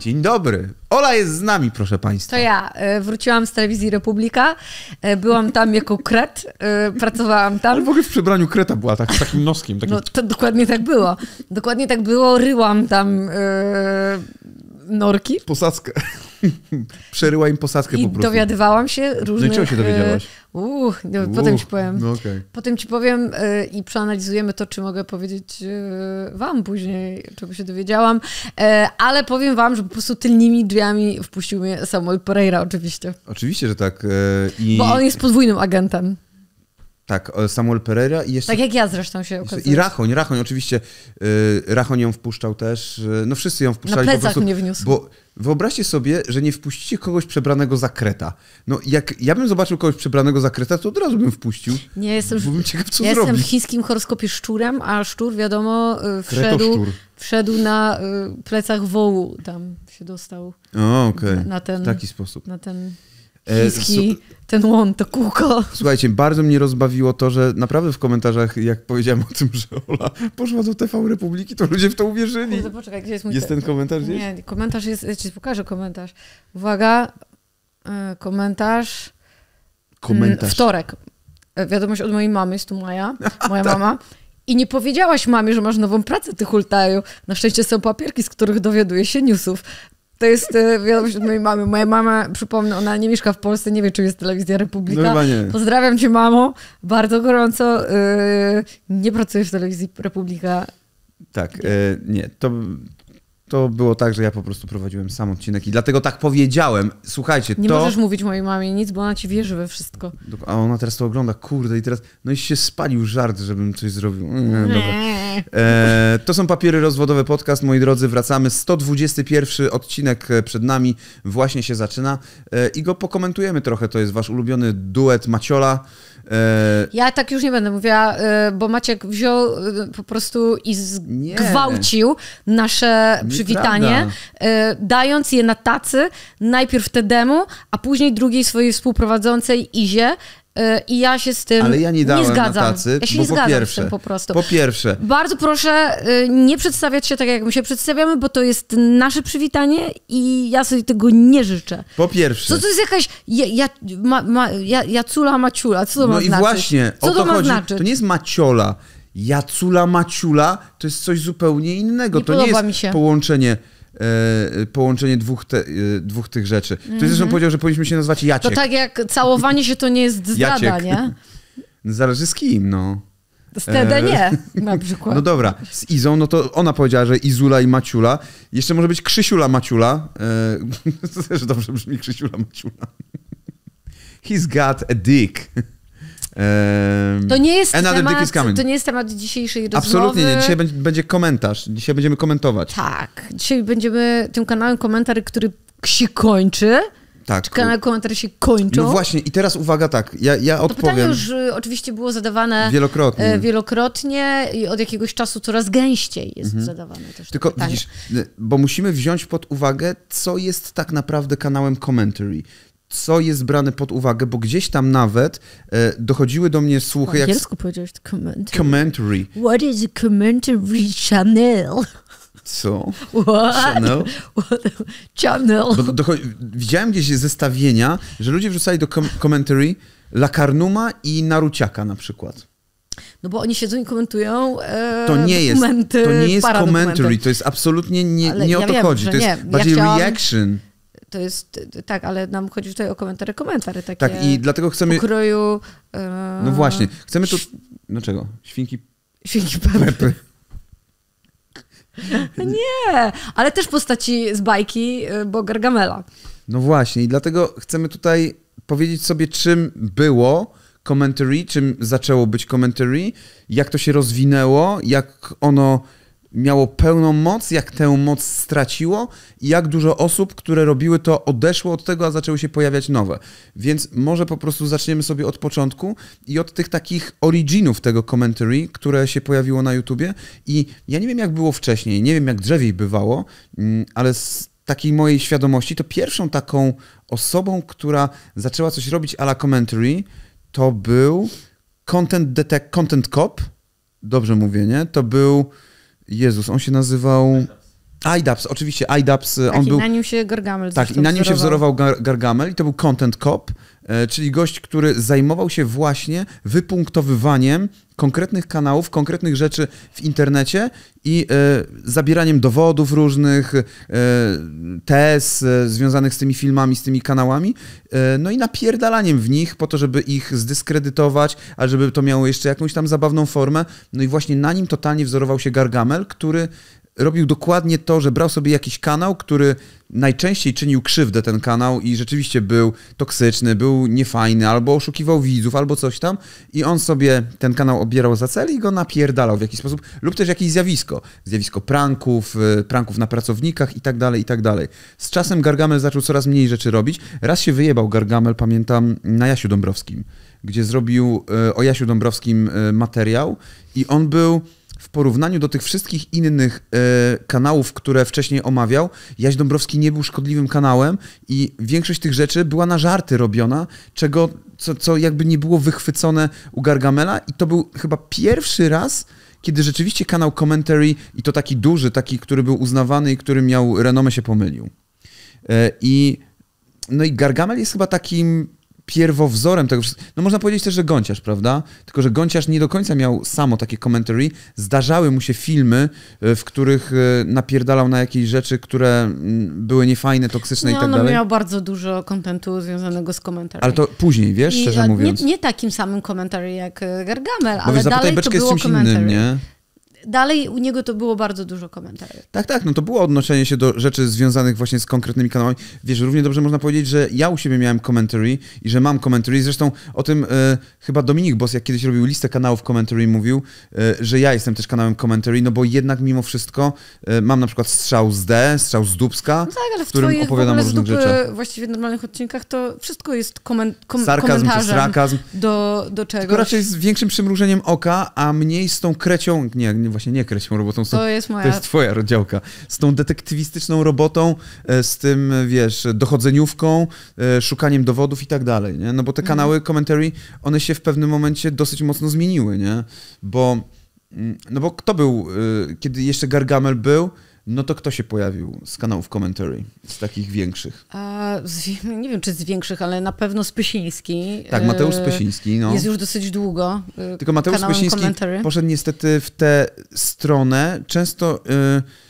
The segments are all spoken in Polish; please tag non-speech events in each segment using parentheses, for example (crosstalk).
Dzień dobry. Ola jest z nami, proszę Państwa. To ja. E, wróciłam z telewizji Republika. E, byłam tam jako kret. E, pracowałam tam. Ale w ogóle w przebraniu kreta była tak, takim noskiem. Takim... No to dokładnie tak było. Dokładnie tak było. Ryłam tam yy, norki. Posadzkę. (laughs) Przeryła im posadzkę I po prostu. dowiadywałam się różnych... No i się e, dowiedziałaś? Uuu, no, Uch, potem ci powiem. No okay. Potem ci powiem y, i przeanalizujemy to, czy mogę powiedzieć y, wam później, czego się dowiedziałam. Y, ale powiem wam, że po prostu tylnymi drzwiami wpuścił mnie Samuel Pereira oczywiście. Oczywiście, że tak. I... Bo on jest podwójnym agentem. Tak, e, Samuel Pereira i jeszcze... Tak jak ja zresztą się okazuję. I Rachoń, Rachoń oczywiście. E, Rachoń ją wpuszczał też. E, no wszyscy ją wpuszczali. Na plecach po prostu, mnie wniósł. Bo wyobraźcie sobie, że nie wpuścicie kogoś przebranego za kreta. No jak ja bym zobaczył kogoś przebranego za kreta, to od razu bym wpuścił. Nie, jestem, bym ciekaw, co ja jestem w chińskim horoskopie szczurem, a szczur wiadomo wszedł, wszedł na plecach wołu. Tam się dostał. O, okej. Okay. w taki sposób. Na ten... E, chiński, ten łon, to kółko. Słuchajcie, bardzo mnie rozbawiło to, że naprawdę w komentarzach, jak powiedziałem o tym, że Ola poszła do TV Republiki, to ludzie w to uwierzyli. Kurde, poczekaj, gdzie jest mój... Jest ten komentarz gdzieś? Nie, komentarz jest... Ja ci pokażę komentarz. Uwaga, e, komentarz... Komentarz. Mm, wtorek. E, wiadomość od mojej mamy, jest tu Maja, (laughs) tak. moja mama. I nie powiedziałaś mamie, że masz nową pracę, ty hultaju. Na szczęście są papierki, z których dowiaduje się newsów. To jest e, wiadomość od mojej mamy. Moja mama, przypomnę, ona nie mieszka w Polsce, nie wie, czy jest telewizja Republika. No Pozdrawiam cię, mamo. Bardzo gorąco. E, nie pracujesz w telewizji Republika. Tak, e, nie, to, to było tak, że ja po prostu prowadziłem sam odcinek i dlatego tak powiedziałem. Słuchajcie, Nie to... możesz mówić mojej mamie nic, bo ona ci wierzy we wszystko. A ona teraz to ogląda, kurde, i teraz... No i się spalił żart, żebym coś zrobił. Mm, dobra. E, to są papiery rozwodowe podcast, moi drodzy, wracamy. 121 odcinek e, przed nami właśnie się zaczyna e, i go pokomentujemy trochę. To jest wasz ulubiony duet Maciola. E... Ja tak już nie będę mówiła, e, bo Maciek wziął e, po prostu i zgwałcił nie. nasze... Nie przywitanie, e, dając je na tacy, najpierw Tedemu, a później drugiej swojej współprowadzącej Izie, e, i ja się z tym Ale ja nie, nie zgadzam. Na tacy, ja się nie po pierwsze, z tym po prostu. Po pierwsze. Bardzo proszę e, nie przedstawiać się tak, jak my się przedstawiamy, bo to jest nasze przywitanie i ja sobie tego nie życzę. Po pierwsze. Co to jest jakaś ja, ja, ma, ma, ja, ja cula maciula? Co to no ma znaczyć? No i właśnie. Co to, to chodzi. znaczyć? To nie jest maciola. Jacula Maciula to jest coś zupełnie innego. Nie to nie jest mi się. połączenie e, połączenie dwóch, te, e, dwóch tych rzeczy. Ktoś mm -hmm. zresztą powiedział, że powinniśmy się nazywać Jaciek. To tak jak całowanie się to nie jest zdrada, nie? No (laughs) zależy z kim, no. Z Tede nie, na (laughs) no przykład. No dobra, z Izą, no to ona powiedziała, że Izula i Maciula. Jeszcze może być Krzysiula Maciula. E, (laughs) to też dobrze brzmi Krzysiula Maciula. He's got a dick. To nie jest temat, to nie jest temat dzisiejszej rozmowy. Absolutnie nie. Dzisiaj będzie komentarz. Dzisiaj będziemy komentować. Tak. Dzisiaj będziemy tym kanałem komentarz, który się kończy. Tak. Czy kanał komentarz się kończy. No właśnie, i teraz uwaga tak, ja, ja to odpowiem. To pytanie już y, oczywiście było zadawane e, wielokrotnie. wielokrotnie i od jakiegoś czasu coraz gęściej jest mhm. zadawane też Tylko widzisz, y, bo musimy wziąć pod uwagę, co jest tak naprawdę kanałem commentary co jest brane pod uwagę, bo gdzieś tam nawet e, dochodziły do mnie słuchy, po jak... Po powiedziałeś commentary. commentary. What is a commentary channel? Co? What? Channel. What? Bo do, widziałem gdzieś zestawienia, że ludzie wrzucali do com commentary Lakarnuma i Naruciaka na przykład. No bo oni siedzą i komentują e, to nie jest, To nie jest commentary, to jest absolutnie nie, nie ja o to wiem, chodzi. To jest nie. bardziej ja chciałam... reaction to jest, tak, ale nam chodzi tutaj o komentary, komentary takie. Tak, i dlatego chcemy... Ukroju... Yy... No właśnie, chcemy tu... No czego? Świnki... Świnki pepy. pepy. (laughs) Nie, ale też postaci z bajki, e, bo Gargamela. No właśnie, i dlatego chcemy tutaj powiedzieć sobie, czym było commentary, czym zaczęło być commentary, jak to się rozwinęło, jak ono miało pełną moc, jak tę moc straciło i jak dużo osób, które robiły to, odeszło od tego, a zaczęły się pojawiać nowe. Więc może po prostu zaczniemy sobie od początku i od tych takich originów tego commentary, które się pojawiło na YouTubie. I ja nie wiem, jak było wcześniej, nie wiem, jak drzewiej bywało, mm, ale z takiej mojej świadomości, to pierwszą taką osobą, która zaczęła coś robić ala commentary, to był Content, Detect, Content Cop, dobrze mówię, nie? To był Jezus, on się nazywał IDAPS, oczywiście IDAPS, tak, on i był... na nim się Gargamel Tak, i na nim się wzorował Gar Gargamel i to był Content Cop, e, czyli gość, który zajmował się właśnie wypunktowywaniem konkretnych kanałów, konkretnych rzeczy w internecie i e, zabieraniem dowodów różnych, test tez e, związanych z tymi filmami, z tymi kanałami, no i napierdalaniem w nich po to, żeby ich zdyskredytować, a żeby to miało jeszcze jakąś tam zabawną formę. No i właśnie na nim totalnie wzorował się Gargamel, który robił dokładnie to, że brał sobie jakiś kanał, który najczęściej czynił krzywdę ten kanał i rzeczywiście był toksyczny, był niefajny, albo oszukiwał widzów, albo coś tam i on sobie ten kanał obierał za cel i go napierdalał w jakiś sposób, lub też jakieś zjawisko, zjawisko pranków, y, pranków na pracownikach i tak dalej, i tak dalej. Z czasem Gargamel zaczął coraz mniej rzeczy robić. Raz się wyjebał Gargamel, pamiętam, na Jasiu Dąbrowskim, gdzie zrobił y, o Jasiu Dąbrowskim y, materiał i on był porównaniu do tych wszystkich innych y, kanałów, które wcześniej omawiał, Jaś Dąbrowski nie był szkodliwym kanałem i większość tych rzeczy była na żarty robiona, czego, co, co jakby nie było wychwycone u Gargamela i to był chyba pierwszy raz, kiedy rzeczywiście kanał Commentary i to taki duży, taki, który był uznawany i który miał renomę się pomylił. Y, I no i Gargamel jest chyba takim pierwowzorem tego wszystkiego. No można powiedzieć też, że Gonciarz, prawda? Tylko, że Gonciarz nie do końca miał samo takie commentary. Zdarzały mu się filmy, e, w których e, napierdalał na jakieś rzeczy, które mm, były niefajne, toksyczne no, i tak no, dalej. No miał bardzo dużo kontentu związanego z commentary. Ale to później, wiesz, I, szczerze e, mówiąc. Nie, nie takim samym commentary jak Gargamel, Bo ale wiesz, dalej to było czymś commentary. Innym, nie? dalej u niego to było bardzo dużo komentarzy. Tak, tak, no to było odnoszenie się do rzeczy związanych właśnie z konkretnymi kanałami. Wiesz, równie dobrze można powiedzieć, że ja u siebie miałem commentary i że mam commentary. Zresztą o tym e, chyba Dominik Bos, jak kiedyś robił listę kanałów commentary, mówił, e, że ja jestem też kanałem commentary, no bo jednak mimo wszystko e, mam na przykład strzał z D, strzał z Dubska, no tak, ale w, w którym opowiadam o różnych rzeczach. Właściwie w normalnych odcinkach to wszystko jest komen kom Sarkazm czy srakazm. Do, do czegoś. Tylko raczej z większym przymrużeniem oka, a mniej z tą krecią, nie, nie właśnie nie kreślą robotą. to jest moja. To jest twoja rozdziałka. Z tą detektywistyczną robotą, e, z tym, e, wiesz, dochodzeniówką, e, szukaniem dowodów i tak dalej, nie? No bo te mhm. kanały commentary, one się w pewnym momencie dosyć mocno zmieniły, nie? Bo, mm, no bo kto był, kiedy jeszcze Gargamel był, no to kto się pojawił z kanałów Commentary, z takich większych? A, z, nie wiem, czy z większych, ale na pewno Spysiński. Tak, Mateusz Spysiński. E, no. Jest już dosyć długo. E, Tylko Mateusz Spysiński poszedł niestety w tę stronę. Często... Y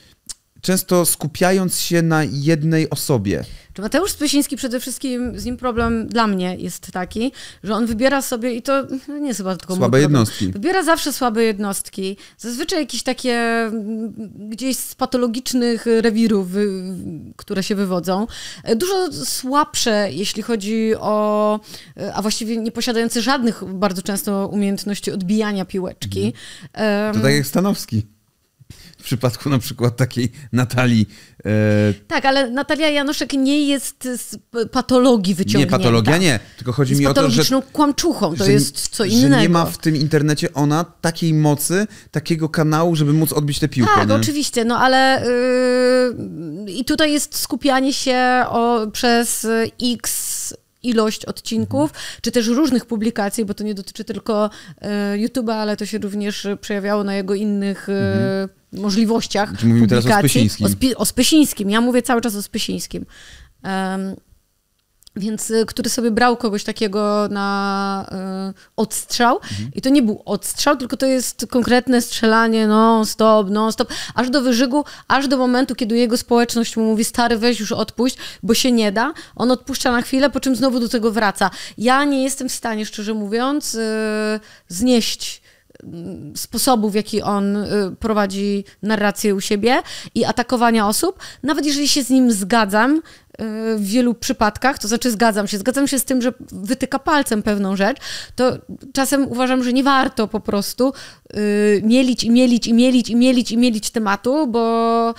często skupiając się na jednej osobie. Czy Mateusz Spysiński przede wszystkim, z nim problem dla mnie jest taki, że on wybiera sobie, i to no nie jest chyba tylko Słabe jednostki. Wybiera zawsze słabe jednostki. Zazwyczaj jakieś takie mm, gdzieś z patologicznych rewirów, y, które się wywodzą. E, dużo słabsze, jeśli chodzi o, e, a właściwie nie posiadające żadnych bardzo często umiejętności odbijania piłeczki. Mhm. To tak jak Stanowski w przypadku na przykład takiej Natalii. E... Tak, ale Natalia Januszek nie jest z patologii wyciągnięta. Nie, patologia nie, tylko chodzi jest mi o to, że... kłamczuchą, to że, jest co innego. Że nie ma w tym internecie ona takiej mocy, takiego kanału, żeby móc odbić tę piłkę. Tak, nie? oczywiście, no ale yy, i tutaj jest skupianie się o, przez X ilość odcinków, mhm. czy też różnych publikacji, bo to nie dotyczy tylko e, YouTube'a, ale to się również przejawiało na jego innych e, mhm. możliwościach. mówimy publikacji. teraz o Spysińskim. O, Spi o Spysińskim. Ja mówię cały czas o Spysińskim. Um, więc y, który sobie brał kogoś takiego na y, odstrzał. Mhm. I to nie był odstrzał, tylko to jest konkretne strzelanie non-stop, non-stop, aż do wyżygu, aż do momentu, kiedy jego społeczność mu mówi: Stary, weź już odpuść, bo się nie da. On odpuszcza na chwilę, po czym znowu do tego wraca. Ja nie jestem w stanie, szczerze mówiąc, y, znieść mm, sposobu, w jaki on y, prowadzi narrację u siebie i atakowania osób, nawet jeżeli się z nim zgadzam, Y, w wielu przypadkach, to znaczy zgadzam się, zgadzam się z tym, że wytyka palcem pewną rzecz, to czasem uważam, że nie warto po prostu yy, mielić i mielić i mielić i mielić i mielić tematu, bo...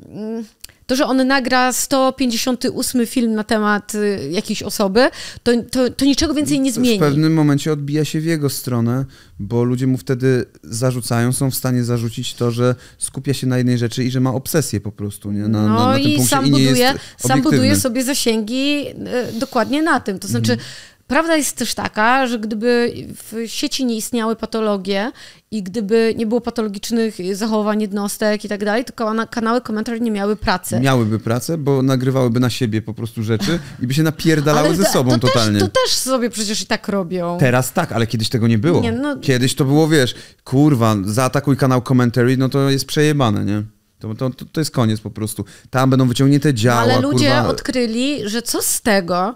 Yy, to, że on nagra 158 film na temat y, jakiejś osoby, to, to, to niczego więcej nie zmieni. W pewnym momencie odbija się w jego stronę, bo ludzie mu wtedy zarzucają, są w stanie zarzucić to, że skupia się na jednej rzeczy i że ma obsesję po prostu. Nie? Na, no na, na i, sam buduje, sam buduje sobie zasięgi y, dokładnie na tym. To znaczy. Mhm Prawda jest też taka, że gdyby w sieci nie istniały patologie i gdyby nie było patologicznych zachowań jednostek i tak dalej, to kanały komentarzy nie miały pracy. Miałyby pracę, bo nagrywałyby na siebie po prostu rzeczy i by się napierdalały ale ze sobą to, to totalnie. Też, to też sobie przecież i tak robią. Teraz tak, ale kiedyś tego nie było. Nie, no... Kiedyś to było, wiesz, kurwa, zaatakuj kanał commentary, no to jest przejebane, nie? To, to, to jest koniec po prostu. Tam będą wyciągnięte działa. Ale ludzie kurwa. odkryli, że co z tego,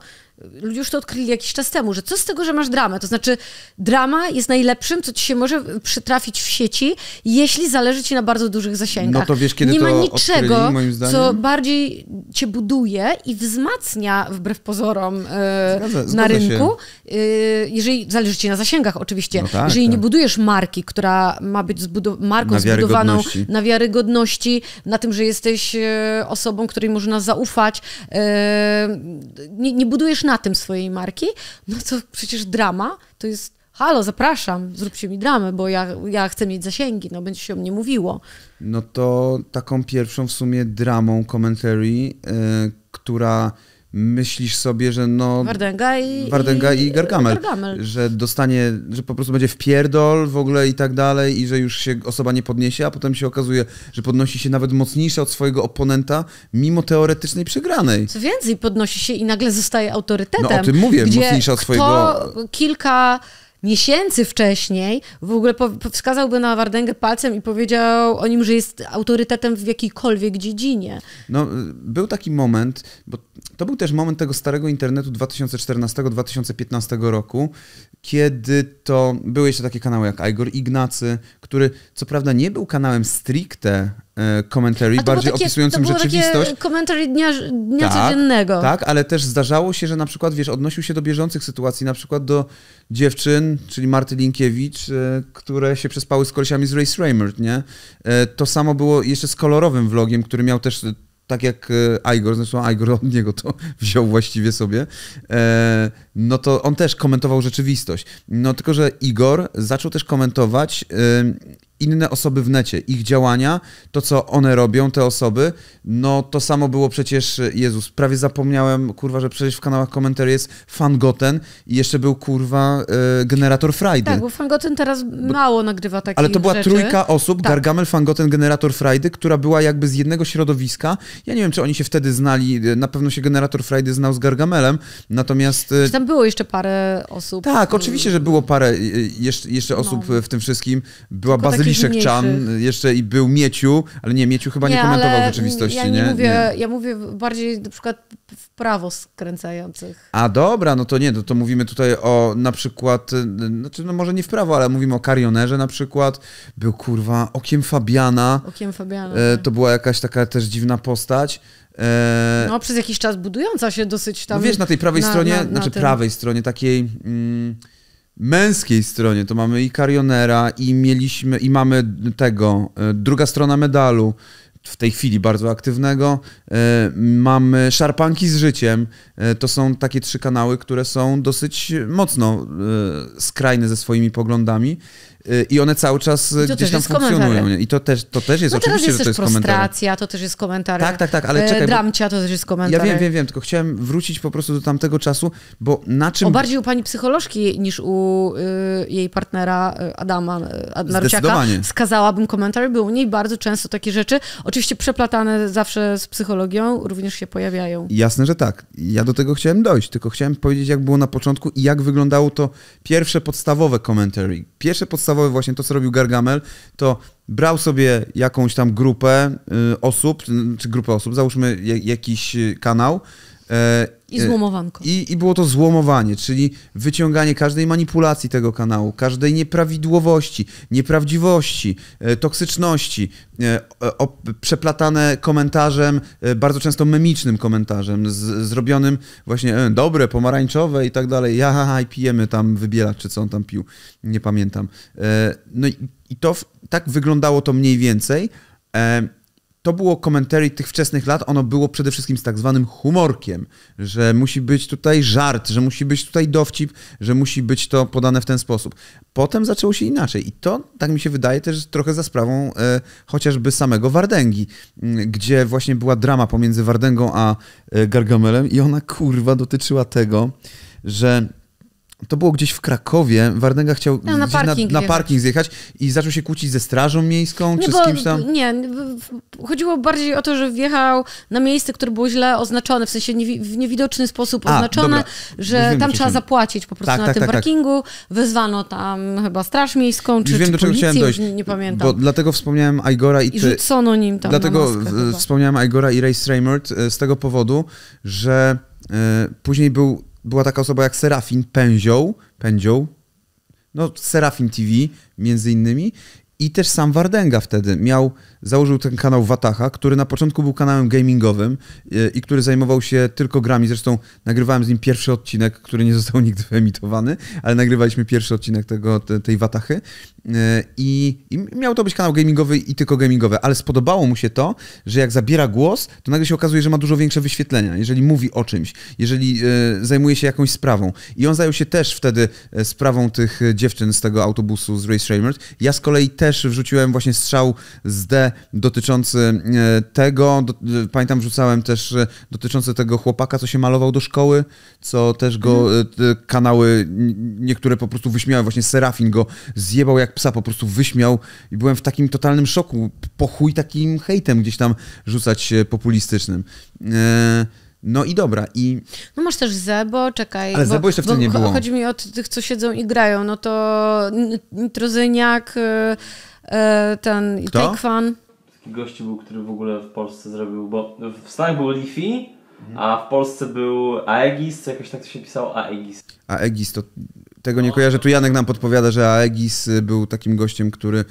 ludzie już to odkryli jakiś czas temu, że co z tego, że masz dramę? To znaczy, drama jest najlepszym, co ci się może przytrafić w sieci, jeśli zależy ci na bardzo dużych zasięgach. No to wiesz, kiedy Nie ma niczego, odkryli, co bardziej cię buduje i wzmacnia, wbrew pozorom, yy, e, zgadza, zgadza na rynku, się. Y, jeżeli zależy ci na zasięgach oczywiście, no tak, jeżeli tak. nie budujesz marki, która ma być marką na zbudowaną na wiarygodności, na tym, że jesteś y, osobą, której można zaufać, y, nie, nie budujesz na tym swojej marki, no to przecież drama to jest halo, zapraszam, zróbcie mi dramę, bo ja, ja chcę mieć zasięgi, no będzie się o mnie mówiło. No to taką pierwszą w sumie dramą commentary, yy, która myślisz sobie, że no... Wardęga i, i, i Gargamel, Gargamel, Że dostanie, że po prostu będzie wpierdol w ogóle i tak dalej i że już się osoba nie podniesie, a potem się okazuje, że podnosi się nawet mocniejsza od swojego oponenta, mimo teoretycznej przegranej. Co więcej, podnosi się i nagle zostaje autorytetem. No o tym mówię, mocniejsza od swojego... kilka miesięcy wcześniej w ogóle wskazałby na Wardęgę palcem i powiedział o nim, że jest autorytetem w jakiejkolwiek dziedzinie. No, y, był taki moment, bo to był też moment tego starego internetu 2014-2015 roku, kiedy to były jeszcze takie kanały jak Igor Ignacy, który co prawda nie był kanałem stricte commentary, y, bardziej takie, opisującym to było rzeczywistość. Takie commentary dnia, dnia tak, codziennego. Tak, ale też zdarzało się, że na przykład, wiesz, odnosił się do bieżących sytuacji, na przykład do dziewczyn, czyli Marty Linkiewicz, y, które się przespały z kolesiami z Race Raymond, nie? Y, to samo było jeszcze z kolorowym vlogiem, który miał też tak jak Igor, zresztą Igor od niego to (laughs) wziął właściwie sobie, e, no to on też komentował rzeczywistość. No tylko, że Igor zaczął też komentować inne osoby w necie, ich działania, to co one robią, te osoby, no to samo było przecież, Jezus, prawie zapomniałem, kurwa, że przecież w kanałach komentarzy jest Fangoten i jeszcze był, kurwa, y, Generator Friday. Tak, bo Fangoten teraz bo, mało nagrywa takich Ale to była rzeczy. trójka osób, tak. Gargamel, Fangoten, Generator Friday, która była jakby z jednego środowiska. Ja nie wiem, czy oni się wtedy znali, na pewno się Generator Friday znał z Gargamelem, natomiast... E, czy tam było jeszcze parę osób? Tak, oczywiście, że było parę e, jeszcze, jeszcze no. osób no. w tym wszystkim. Była Bazyl Kieliszek mniejszych. Chan, jeszcze i był Mieciu, ale nie, Mieciu chyba nie, nie komentował rzeczywistości, ja nie? nie? Mówię, nie. Ja mówię bardziej na przykład w prawo skręcających. A dobra, no to nie, no to mówimy tutaj o na przykład, y, y, znaczy no może nie w prawo, ale mówimy o Karionerze na przykład. Był kurwa Okiem Fabiana. Okiem Fabiana. E, tak. to była jakaś taka też dziwna postać. E... No przez jakiś czas budująca się dosyć tam. No wiesz, na tej prawej na, stronie, na, na, znaczy tym... prawej stronie takiej... Mm, męskiej stronie to mamy i Karionera, i mieliśmy, i mamy tego, e, druga strona medalu, w tej chwili bardzo aktywnego. E, mamy Szarpanki z życiem. E, to są takie trzy kanały, które są dosyć mocno skrajne ze swoimi poglądami. Y, i one cały czas y, gdzieś tam funkcjonują. I to też, to też jest no oczywiście, jest że to jest frustracja, to też jest komentarz. Tak, tak, tak, ale e, czekaj. Dramcia to też jest komentarz. Ja wiem, wiem, wiem, tylko chciałem wrócić po prostu do tamtego czasu, bo na czym... O, bardziej u pani psycholożki niż u y, jej partnera y, Adama Narciaka. Naruciaka. Skazałabym komentarz, był u niej bardzo często takie rzeczy, oczywiście przeplatane zawsze z psychologią, również się pojawiają. Jasne, że tak. Ja do tego chciałem dojść, tylko chciałem powiedzieć, jak było na początku i jak wyglądało to pierwsze podstawowe commentary. Pierwsze podstawowe właśnie to, co robił Gargamel, to brał sobie jakąś tam grupę y, osób, czy grupę osób, załóżmy jakiś y, kanał e, i y, złomowanko. I, I było to złomowanie, czyli wyciąganie każdej manipulacji tego kanału, każdej nieprawidłowości, nieprawdziwości, y, toksyczności, y, przeplatane komentarzem, bardzo często memicznym komentarzem, z, zrobionym właśnie e, dobre, pomarańczowe i tak dalej, jaha, i pijemy tam wybielacz, czy co on tam pił, nie pamiętam. E, no i, i to tak wyglądało to mniej więcej. E, to było commentary tych wczesnych lat, ono było przede wszystkim z tak zwanym humorkiem, że musi być tutaj żart, że musi być tutaj dowcip, że musi być to podane w ten sposób. Potem zaczęło się inaczej i to, tak mi się wydaje, też trochę za sprawą e, chociażby samego Wardęgi, mm, gdzie właśnie była drama pomiędzy Wardęgą a e, Gargamelem i ona kurwa dotyczyła tego, że to było gdzieś w Krakowie, Warnega chciał no, na, parking, na, na parking zjechać i zaczął się kłócić ze strażą miejską nie, no czy bo, z kimś tam? Nie, chodziło bardziej o to, że wjechał na miejsce, które było źle oznaczone, w sensie w niewidoczny sposób oznaczone, że Już tam trzeba zapłacić po prostu tak, na tak, tym tak, tak. parkingu. Wezwano tam chyba straż miejską czy, Już wiem, czy do czego chciałem dojść, nie pamiętam. Bo dlatego wspomniałem Igora i, ty, rzucono nim tam Dlatego maskę, w, wspomniałem Igora i Ray Stramert z tego powodu, że e, później był była taka osoba jak Serafin Pęzioł, Pędzioł, no Serafin TV między innymi i też sam Wardenga wtedy miał, założył ten kanał Wataha, który na początku był kanałem gamingowym e, i który zajmował się tylko grami. Zresztą nagrywałem z nim pierwszy odcinek, który nie został (laughs) nigdy wyemitowany, ale nagrywaliśmy pierwszy odcinek tego, tej Watachy. E, I, I miał to być kanał gamingowy i tylko gamingowy, ale spodobało mu się to, że jak zabiera głos, to nagle się okazuje, że ma dużo większe wyświetlenia, jeżeli mówi o czymś, jeżeli e, zajmuje się jakąś sprawą. I on zajął się też wtedy sprawą tych dziewczyn z tego autobusu z Race Ramers. Ja z kolei też też wrzuciłem właśnie strzał z D dotyczący e, tego. E, pamiętam, wrzucałem też e, dotyczący tego chłopaka, co się malował do szkoły, co też go mhm. kanały niektóre po prostu wyśmiały. Właśnie Serafin go zjebał jak psa, po prostu wyśmiał i byłem w takim totalnym szoku. Po chuj takim hejtem gdzieś tam rzucać populistycznym. Eee, no i dobra, i... No masz też Zebo, czekaj. Ale bo, Zebo jeszcze wtedy nie było. Chodzi mi o tych, co siedzą i grają, no to Nitrozyniak, y, y, ten Kto? Taekwan. Taki gościu był, który w ogóle w Polsce zrobił, bo w Stanach był Liffy, a w Polsce był Aegis, jakoś tak to się pisało Aegis. Aegis to tego nie kojarzę. Tu Janek nam podpowiada, że Aegis y, był takim gościem, który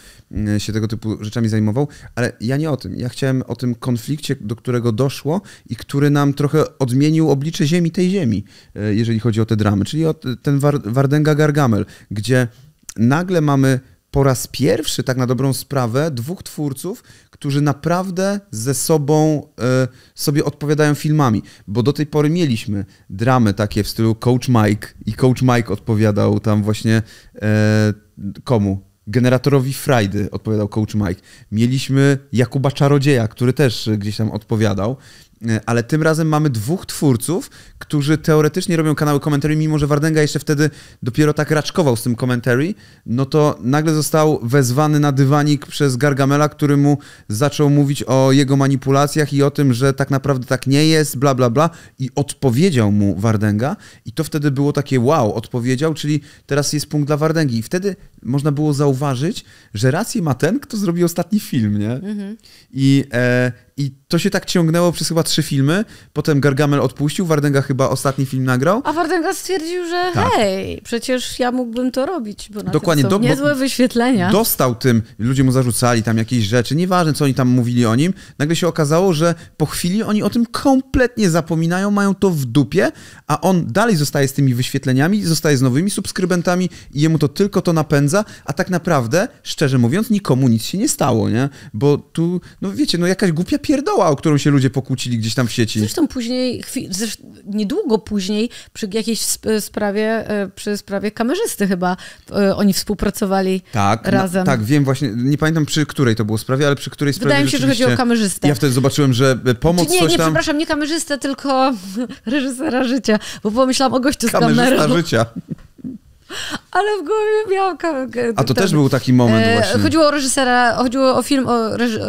y, się tego typu rzeczami zajmował, ale ja nie o tym. Ja chciałem o tym konflikcie, do którego doszło i który nam trochę odmienił oblicze ziemi tej ziemi, y, jeżeli chodzi o te dramy, czyli o ten War Wardenga Gargamel, gdzie nagle mamy po raz pierwszy, tak na dobrą sprawę, dwóch twórców, którzy naprawdę ze sobą y, sobie odpowiadają filmami. Bo do tej pory mieliśmy dramy takie w stylu Coach Mike i Coach Mike odpowiadał tam właśnie y, komu? Generatorowi Friday odpowiadał Coach Mike. Mieliśmy Jakuba Czarodzieja, który też gdzieś tam odpowiadał. E, ale tym razem mamy dwóch twórców, którzy teoretycznie robią kanały commentary, mimo że Wardęga jeszcze wtedy dopiero tak raczkował z tym commentary, no to nagle został wezwany na dywanik przez Gargamela, który mu zaczął mówić o jego manipulacjach i o tym, że tak naprawdę tak nie jest, bla, bla, bla i odpowiedział mu Wardęga i to wtedy było takie wow, odpowiedział, czyli teraz jest punkt dla Wardęgi i wtedy można było zauważyć, że rację ma ten, kto zrobił ostatni film, nie? Mhm. I e, i to się tak ciągnęło przez chyba trzy filmy. Potem Gargamel odpuścił, Wardenga chyba ostatni film nagrał. A Wardenga stwierdził, że tak. hej, przecież ja mógłbym to robić, bo na Dokładnie, tym są do, niezłe wyświetlenia. Dostał tym, ludzie mu zarzucali tam jakieś rzeczy, nieważne co oni tam mówili o nim. Nagle się okazało, że po chwili oni o tym kompletnie zapominają, mają to w dupie, a on dalej zostaje z tymi wyświetleniami, zostaje z nowymi subskrybentami i jemu to tylko to napędza, a tak naprawdę, szczerze mówiąc, nikomu nic się nie stało, nie? Bo tu, no wiecie, no jakaś głupia pierdoła, o którą się ludzie pokłócili gdzieś tam w sieci. Zresztą później, niedługo później przy jakiejś sprawie, e, przy sprawie kamerzysty chyba e, oni współpracowali tak, razem. Na, tak, wiem właśnie, nie pamiętam przy której to było sprawie, ale przy której sprawie Wydaje mi się, że chodzi o kamerzystę. Ja wtedy zobaczyłem, że e, pomoc znaczy, nie, coś nie, Nie, przepraszam, nie kamerzystę, tylko (laughs) reżysera życia, bo pomyślałam o gościu z kamerą. Kamerzysta życia. Ale w głowie miałam kawałek. A to też był taki moment e, właśnie. Chodziło o reżysera, chodziło o film, o reż, e,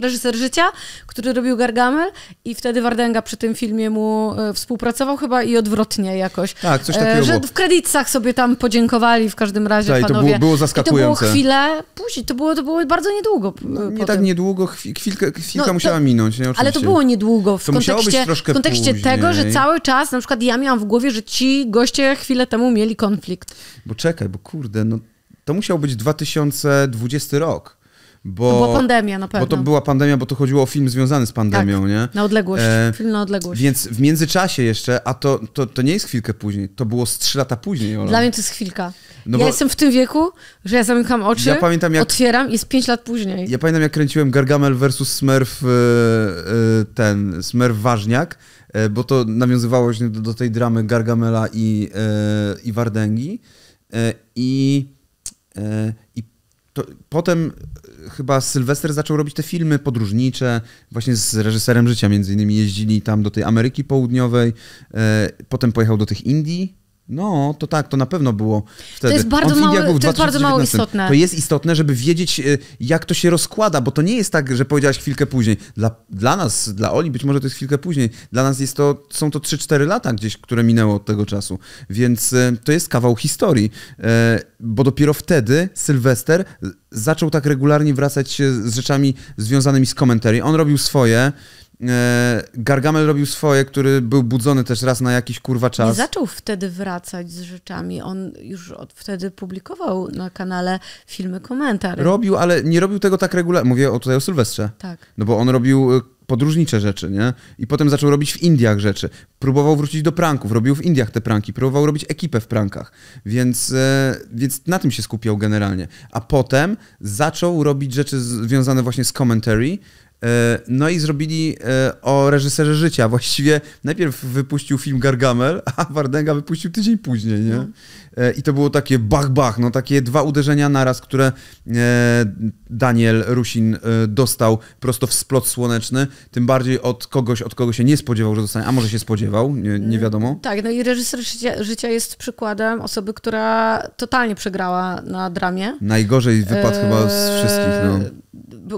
reżyser życia, który robił Gargamel i wtedy Wardęga przy tym filmie mu e, współpracował chyba i odwrotnie jakoś. Tak, coś takiego Że W kredytach sobie tam podziękowali w każdym razie tak, panowie. To było, było zaskakujące. I to było chwilę, później, to było, to było bardzo niedługo. No, nie tak niedługo, chwilkę, chwilka no, musiała minąć. Nie, ale to było niedługo w to kontekście, w kontekście tego, że cały czas na przykład ja miałam w głowie, że ci goście chwilę temu mieli konflikt konflikt. Bo czekaj, bo kurde, no to musiał być 2020 rok. Bo, to no była pandemia na pewno. Bo to była pandemia, bo to chodziło o film związany z tak, pandemią, tak, nie? Na odległość. E, film na odległość. Więc w międzyczasie jeszcze, a to, to, to nie jest chwilkę później, to było z trzy lata później. Ola. Dla mnie to jest chwilka. No ja bo... jestem w tym wieku, że ja zamykam oczy, ja pamiętam, jak... otwieram i jest pięć lat później. Ja pamiętam, jak kręciłem Gargamel versus Smurf, e, e, ten Smurf Ważniak E, bo to nawiązywało się do, do tej dramy Gargamela i, e, i Wardęgi. E, I, i to, potem chyba Sylwester zaczął robić te filmy podróżnicze, właśnie z reżyserem życia między innymi jeździli tam do tej Ameryki Południowej, potem pojechał do tych Indii, no, to tak, to na pewno było wtedy. To jest bardzo mało, to jest bardzo mało istotne. To jest istotne, żeby wiedzieć, e, jak to się rozkłada, bo to nie jest tak, że powiedziałaś chwilkę później. Dla, dla nas, dla Oli, być może to jest chwilkę później. Dla nas jest to, są to 3-4 lata gdzieś, które minęło od tego czasu. Więc e, to jest kawał historii, e, bo dopiero wtedy Sylwester zaczął tak regularnie wracać z rzeczami związanymi z komentarzem. On robił swoje. E, Gargamel robił swoje, który był budzony też raz na jakiś kurwa czas. Nie zaczął wtedy wracać z rzeczami. On już od wtedy publikował na kanale filmy komentarze. Robił, ale nie robił tego tak regularnie. Mówię o, tutaj o Sylwestrze. Tak. No bo on robił e, podróżnicze rzeczy, nie? I potem zaczął robić w Indiach rzeczy. Próbował wrócić do pranków, robił w Indiach te pranki, próbował robić ekipę w prankach, więc, e, więc na tym się skupiał generalnie. A potem zaczął robić rzeczy związane właśnie z commentary, E, no i zrobili e, o reżyserze życia. (laughs) Właściwie najpierw wypuścił film Gargamel, a Wardenga wypuścił tydzień później, nie? No. E, I to było takie bach, bach, no takie dwa uderzenia naraz, które Daniel Rusin dostał prosto w splot słoneczny, tym bardziej od kogoś, od kogo się nie spodziewał, że dostanie, a może się spodziewał, nie, mm. nie wiadomo. Tak, no i reżyser życia, jest przykładem osoby, która totalnie przegrała na dramie. Najgorzej wypadł chyba z wszystkich, no.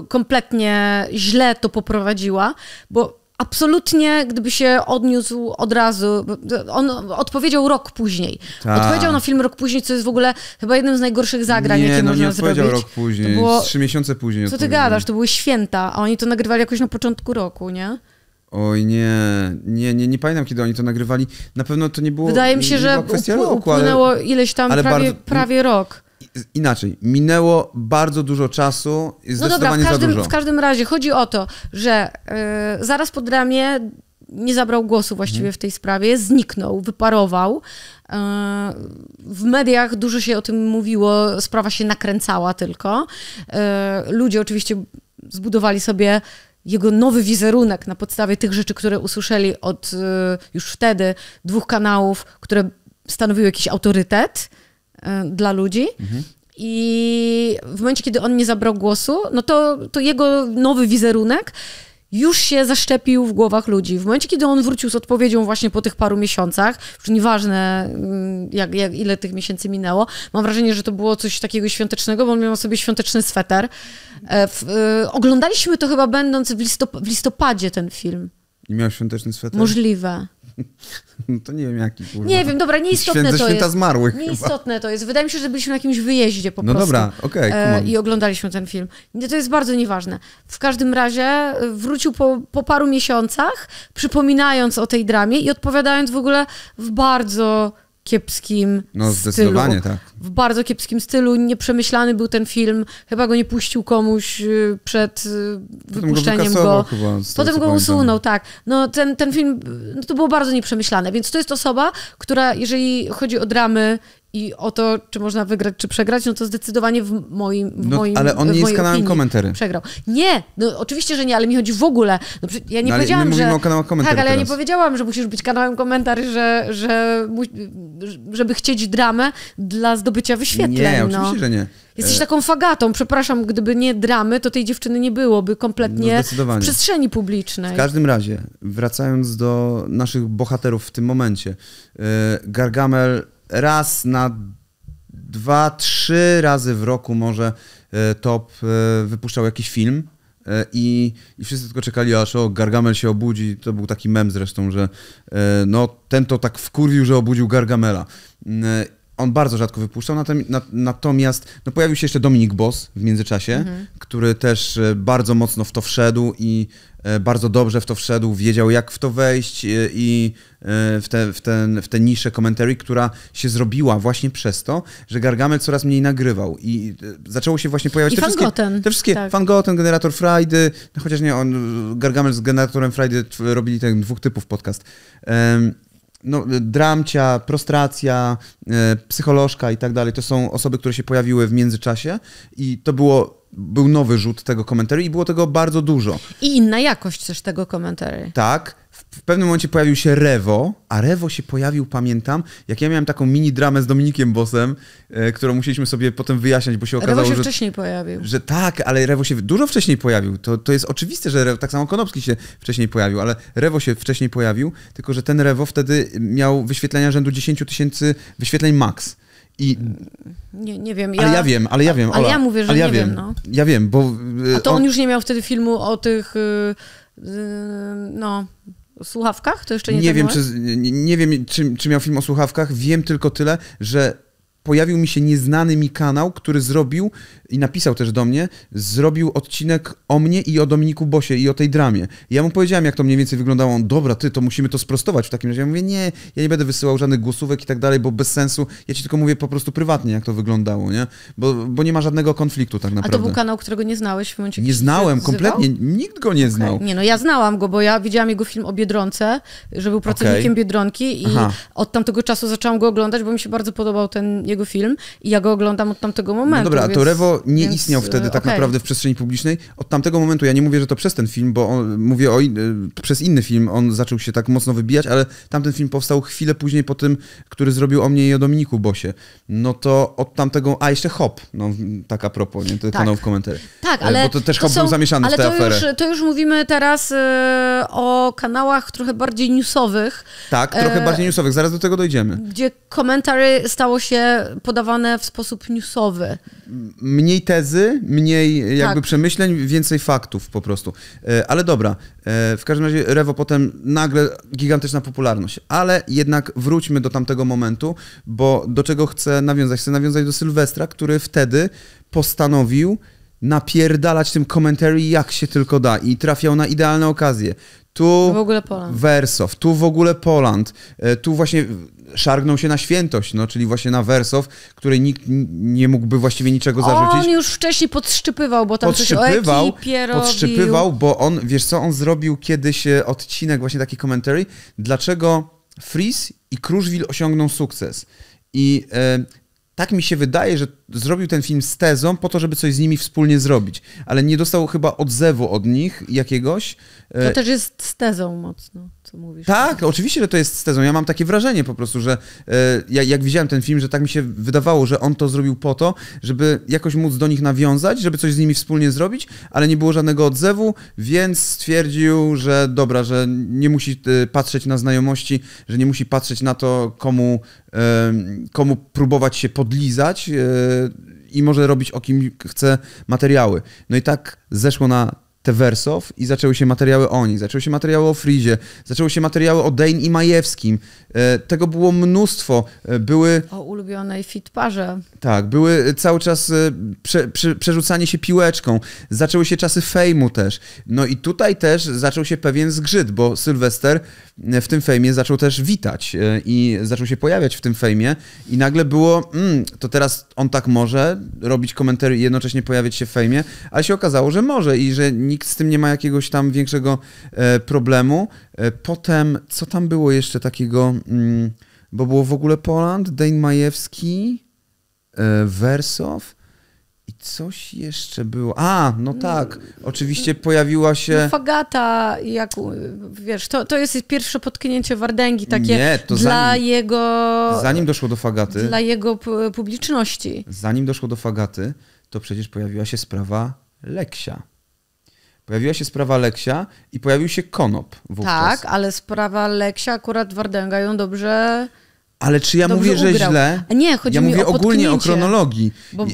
Kompletnie źle źle to poprowadziła, bo absolutnie, gdyby się odniósł od razu, on odpowiedział rok później. Ta. Odpowiedział na film rok później, co jest w ogóle chyba jednym z najgorszych zagrań, nie, jakie no, można nie odpowiedział zrobić. rok później, było... trzy miesiące później Co ty gadasz, to były święta, a oni to nagrywali jakoś na początku roku, nie? Oj nie, nie, nie, nie pamiętam kiedy oni to nagrywali. Na pewno to nie było. Wydaje mi się, że kwestia upłynęło ileś tam prawie, bardzo, prawie rok inaczej, minęło bardzo dużo czasu i zdecydowanie no dobra, w każdym, za dużo. w każdym razie chodzi o to, że yy, zaraz po dramie nie zabrał głosu właściwie mhm. w tej sprawie, zniknął, wyparował. Y, w mediach dużo się o tym mówiło, sprawa się nakręcała tylko. Y, ludzie oczywiście zbudowali sobie jego nowy wizerunek na podstawie tych rzeczy, które usłyszeli od y, już wtedy dwóch kanałów, które stanowiły jakiś autorytet Y, dla ludzi. Mhm. I w momencie, kiedy on nie zabrał głosu, no to, to jego nowy wizerunek już się zaszczepił w głowach ludzi. W momencie, kiedy on wrócił z odpowiedzią właśnie po tych paru miesiącach, już nieważne mm, jak, jak, ile tych miesięcy minęło, mam wrażenie, że to było coś takiego świątecznego, bo on miał sobie świąteczny sweter. E, w, y, oglądaliśmy to chyba będąc w, listop w listopadzie ten film. I miał świąteczny sweter? Możliwe. (laughs) No to nie wiem jaki. Kurwa. Nie wiem, dobra, nieistotne święta, to święta jest. zmarłych. Nieistotne chyba. to jest. Wydaje mi się, że byliśmy na jakimś wyjeździe po no prostu. No dobra, okej. E, okay, I oglądaliśmy ten film. To jest bardzo nieważne. W każdym razie e, wrócił po, po paru miesiącach, przypominając o tej dramie i odpowiadając w ogóle w bardzo kiepskim no, stylu. Tak. W bardzo kiepskim stylu. Nieprzemyślany był ten film. Chyba go nie puścił komuś y, przed y, Potem wypuszczeniem go. go. Chyba, Potem go usunął, tak. No ten, ten film, no, to było bardzo nieprzemyślane. Więc to jest osoba, która jeżeli chodzi o dramy i o to, czy można wygrać, czy przegrać, no to zdecydowanie w moim w no, moim, Ale on nie jest kanałem komentary. Przegrał. Nie, no oczywiście, że nie, ale mi chodzi w ogóle. No, ja nie no, powiedziałam, my że... mówimy o kanałach komentarzy. Tak, ale teraz. ja nie powiedziałam, że musisz być kanałem komentarzy, że, że, żeby chcieć dramę dla zdobycia wyświetleń. Nie, no. oczywiście, że nie. Jesteś e, taką fagatą, przepraszam, gdyby nie dramy, to tej dziewczyny nie byłoby kompletnie no w przestrzeni publicznej. W każdym razie, wracając do naszych bohaterów w tym momencie, e, Gargamel raz na dwa, trzy razy w roku może e, Top e, wypuszczał jakiś film e, i, i wszyscy tylko czekali, aż o, Gargamel się obudzi. To był taki mem zresztą, że no, ten to tak wkurwił, że obudził Gargamela. Mm, on bardzo rzadko wypuszczał, natomiast no, pojawił się jeszcze Dominik Boss w międzyczasie, mhm. który też bardzo mocno w to wszedł i E, bardzo dobrze w to wszedł, wiedział jak w to wejść e, i e, w tę w ten, w ten niszę commentary, która się zrobiła właśnie przez to, że Gargamel coraz mniej nagrywał i zaczęło się właśnie pojawiać I te, wszystkie, Goten. te wszystkie tak. Fangoten, Generator Friday, no chociaż nie, on, Gargamel z Generatorem Friday robili ten dwóch typów podcast. Um, no, dramcia, prostracja, psycholożka i tak dalej, to są osoby, które się pojawiły w międzyczasie i to było był nowy rzut tego komentarzy i było tego bardzo dużo. I inna jakość też tego komentarzy. Tak. W pewnym momencie pojawił się Rewo, a Rewo się pojawił, pamiętam, jak ja miałem taką mini dramę z Dominikiem Bosem, e, którą musieliśmy sobie potem wyjaśniać, bo się okazało, Rewo się że, wcześniej pojawił. Że tak, ale Rewo się dużo wcześniej pojawił. To, to jest oczywiste, że Rewo, tak samo Konopski się wcześniej pojawił, ale Rewo się wcześniej pojawił, tylko że ten Rewo wtedy miał wyświetlenia rzędu 10 tysięcy wyświetleń max. I... Nie, nie wiem. Ja... Ale ja wiem, ale ja wiem. Ola. Ale ja mówię, że ale ja nie wiem. wiem no. Ja wiem, bo... Y, a to on, on już nie miał wtedy filmu o tych... Yy, no słuchawkach? To jeszcze nie, nie wiem, czy, nie, nie, wiem czy, czy miał film o słuchawkach. Wiem tylko tyle, że pojawił mi się nieznany mi kanał, który zrobił i napisał też do mnie, zrobił odcinek o mnie i o Dominiku Bosie i o tej dramie. I ja mu powiedziałem, jak to mniej więcej wyglądało. On, dobra, ty, to musimy to sprostować w takim razie. Ja mówię, nie, ja nie będę wysyłał żadnych głosówek i tak dalej, bo bez sensu. Ja ci tylko mówię po prostu prywatnie, jak to wyglądało, nie? Bo, bo nie ma żadnego konfliktu tak naprawdę. A to był kanał, którego nie znałeś w momencie, Nie znałem, kompletnie. Nikt go nie okay. znał. Nie, no ja znałam go, bo ja widziałam jego film o Biedronce, że był pracownikiem okay. Biedronki i Aha. od tamtego czasu zaczęłam go oglądać, bo mi się bardzo podobał ten jego film i ja go oglądam od tamtego momentu. No dobra, więc, to Rewo nie więc, istniał wtedy tak okay. naprawdę w przestrzeni publicznej. Od tamtego momentu, ja nie mówię, że to przez ten film, bo on, mówię o, przez inny film on zaczął się tak mocno wybijać, ale tamten film powstał chwilę później po tym, który zrobił o mnie i o Dominiku Bosie. No to od tamtego, a jeszcze Hop, no tak a propos, nie, to tak. kanał w komentarzach. Tak, e, ale... Bo to też to Hop są, był zamieszany ale w tę to aferę. Już, to już mówimy teraz yy, o kanałach trochę bardziej newsowych. Tak, trochę e, bardziej newsowych, zaraz do tego dojdziemy. Gdzie komentarze stało się podawane w sposób newsowy. Mniej tezy, mniej jakby tak. przemyśleń, więcej faktów po prostu. E, ale dobra, e, w każdym razie Rewo potem nagle gigantyczna popularność. Ale jednak wróćmy do tamtego momentu, bo do czego chcę nawiązać? Chcę nawiązać do Sylwestra, który wtedy postanowił napierdalać tym commentary jak się tylko da i trafiał na idealne okazje. Tu w ogóle Poland. Wersow, tu w ogóle Poland, e, tu właśnie szargnął się na świętość, no, czyli właśnie na Wersow, której nikt nie mógłby właściwie niczego zarzucić. On już wcześniej podszczypywał, bo tam podszczypywał, coś o ekipie robił. Podszczypywał, bo on, wiesz co, on zrobił kiedyś e, odcinek, właśnie taki commentary, dlaczego Freeze i Kruszwil osiągną sukces. I e, tak mi się wydaje, że zrobił ten film z tezą po to, żeby coś z nimi wspólnie zrobić, ale nie dostał chyba odzewu od nich jakiegoś. E, to też jest z tezą mocno co mówisz. Tak, oczywiście, że to jest z tezą. Ja mam takie wrażenie po prostu, że e, jak widziałem ten film, że tak mi się wydawało, że on to zrobił po to, żeby jakoś móc do nich nawiązać, żeby coś z nimi wspólnie zrobić, ale nie było żadnego odzewu, więc stwierdził, że dobra, że nie musi e, patrzeć na znajomości, że nie musi patrzeć na to, komu, e, komu próbować się podlizać. E, i może robić o kim chce materiały. No i tak zeszło na te wersów i zaczęły się materiały o nich, zaczęły się materiały o Frizie, zaczęły się materiały o Dane i Majewskim, E, tego było mnóstwo. E, były... O ulubionej fitparze. Tak, były cały czas e, prze, prze, przerzucanie się piłeczką. Zaczęły się czasy fejmu też. No i tutaj też zaczął się pewien zgrzyt, bo Sylwester w tym fejmie zaczął też witać i zaczął się pojawiać w tym fejmie i nagle było, mm, to teraz on tak może robić komentarze i jednocześnie pojawiać się w fejmie, ale się okazało, że może i że nikt z tym nie ma jakiegoś tam większego problemu. E, potem, co tam było jeszcze takiego, mm, bo było w ogóle Poland, Dane Majewski, e, Wersow i coś jeszcze było. A, no tak, oczywiście pojawiła się... No, fagata, jak, wiesz, to, to jest pierwsze potknięcie Wardęgi, takie Nie, to dla zanim, jego... Zanim doszło do Fagaty... Dla jego publiczności. Zanim doszło do Fagaty, to przecież pojawiła się sprawa Leksia. Pojawiła się sprawa Leksia i pojawił się Konop wówczas. Tak, ale sprawa Leksia akurat Wardęga ją dobrze... Ale czy ja mówię, ugrał. że źle? Nie, chodzi ja mi mówię o ogólnie o chronologii. Bo...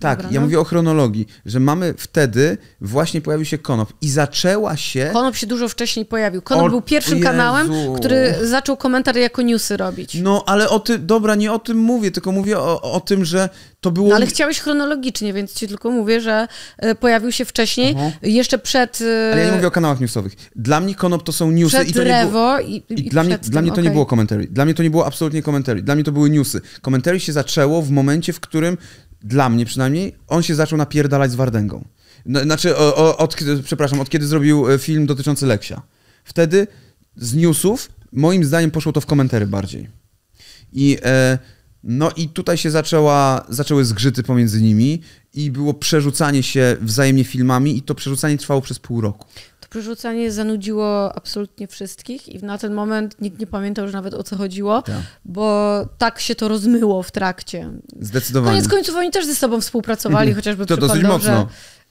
Tak, Dobra, ja no? mówię o chronologii, że mamy wtedy właśnie pojawił się Konop i zaczęła się. Konop się dużo wcześniej pojawił. Konop o... był pierwszym Jezu. kanałem, który zaczął komentarze jako newsy robić. No, ale o ty... Dobra, nie o tym mówię, tylko mówię o, o tym, że to było... No, ale chciałeś chronologicznie, więc ci tylko mówię, że e, pojawił się wcześniej, Aha. jeszcze przed... E, ale ja nie mówię o kanałach newsowych. Dla mnie Konop to są newsy przed i to Rewo było... i, i, i dla, mnie, tym, dla mnie to okay. nie było komentarzy. Dla mnie to nie było absolutnie komentarzy. Dla mnie to były newsy. Komentarzy się zaczęło w momencie, w którym, dla mnie przynajmniej, on się zaczął napierdalać z Wardęgą. No, znaczy, o, o, od, przepraszam, od kiedy zrobił e, film dotyczący Leksia. Wtedy z newsów, moim zdaniem, poszło to w komentary bardziej. I e, no i tutaj się zaczęła, zaczęły zgrzyty pomiędzy nimi i było przerzucanie się wzajemnie filmami i to przerzucanie trwało przez pół roku. To przerzucanie zanudziło absolutnie wszystkich i na ten moment nikt nie pamiętał już nawet o co chodziło, tak. bo tak się to rozmyło w trakcie. Zdecydowanie. Koniec końców oni też ze sobą współpracowali, mhm. chociażby to dosyć dobrze.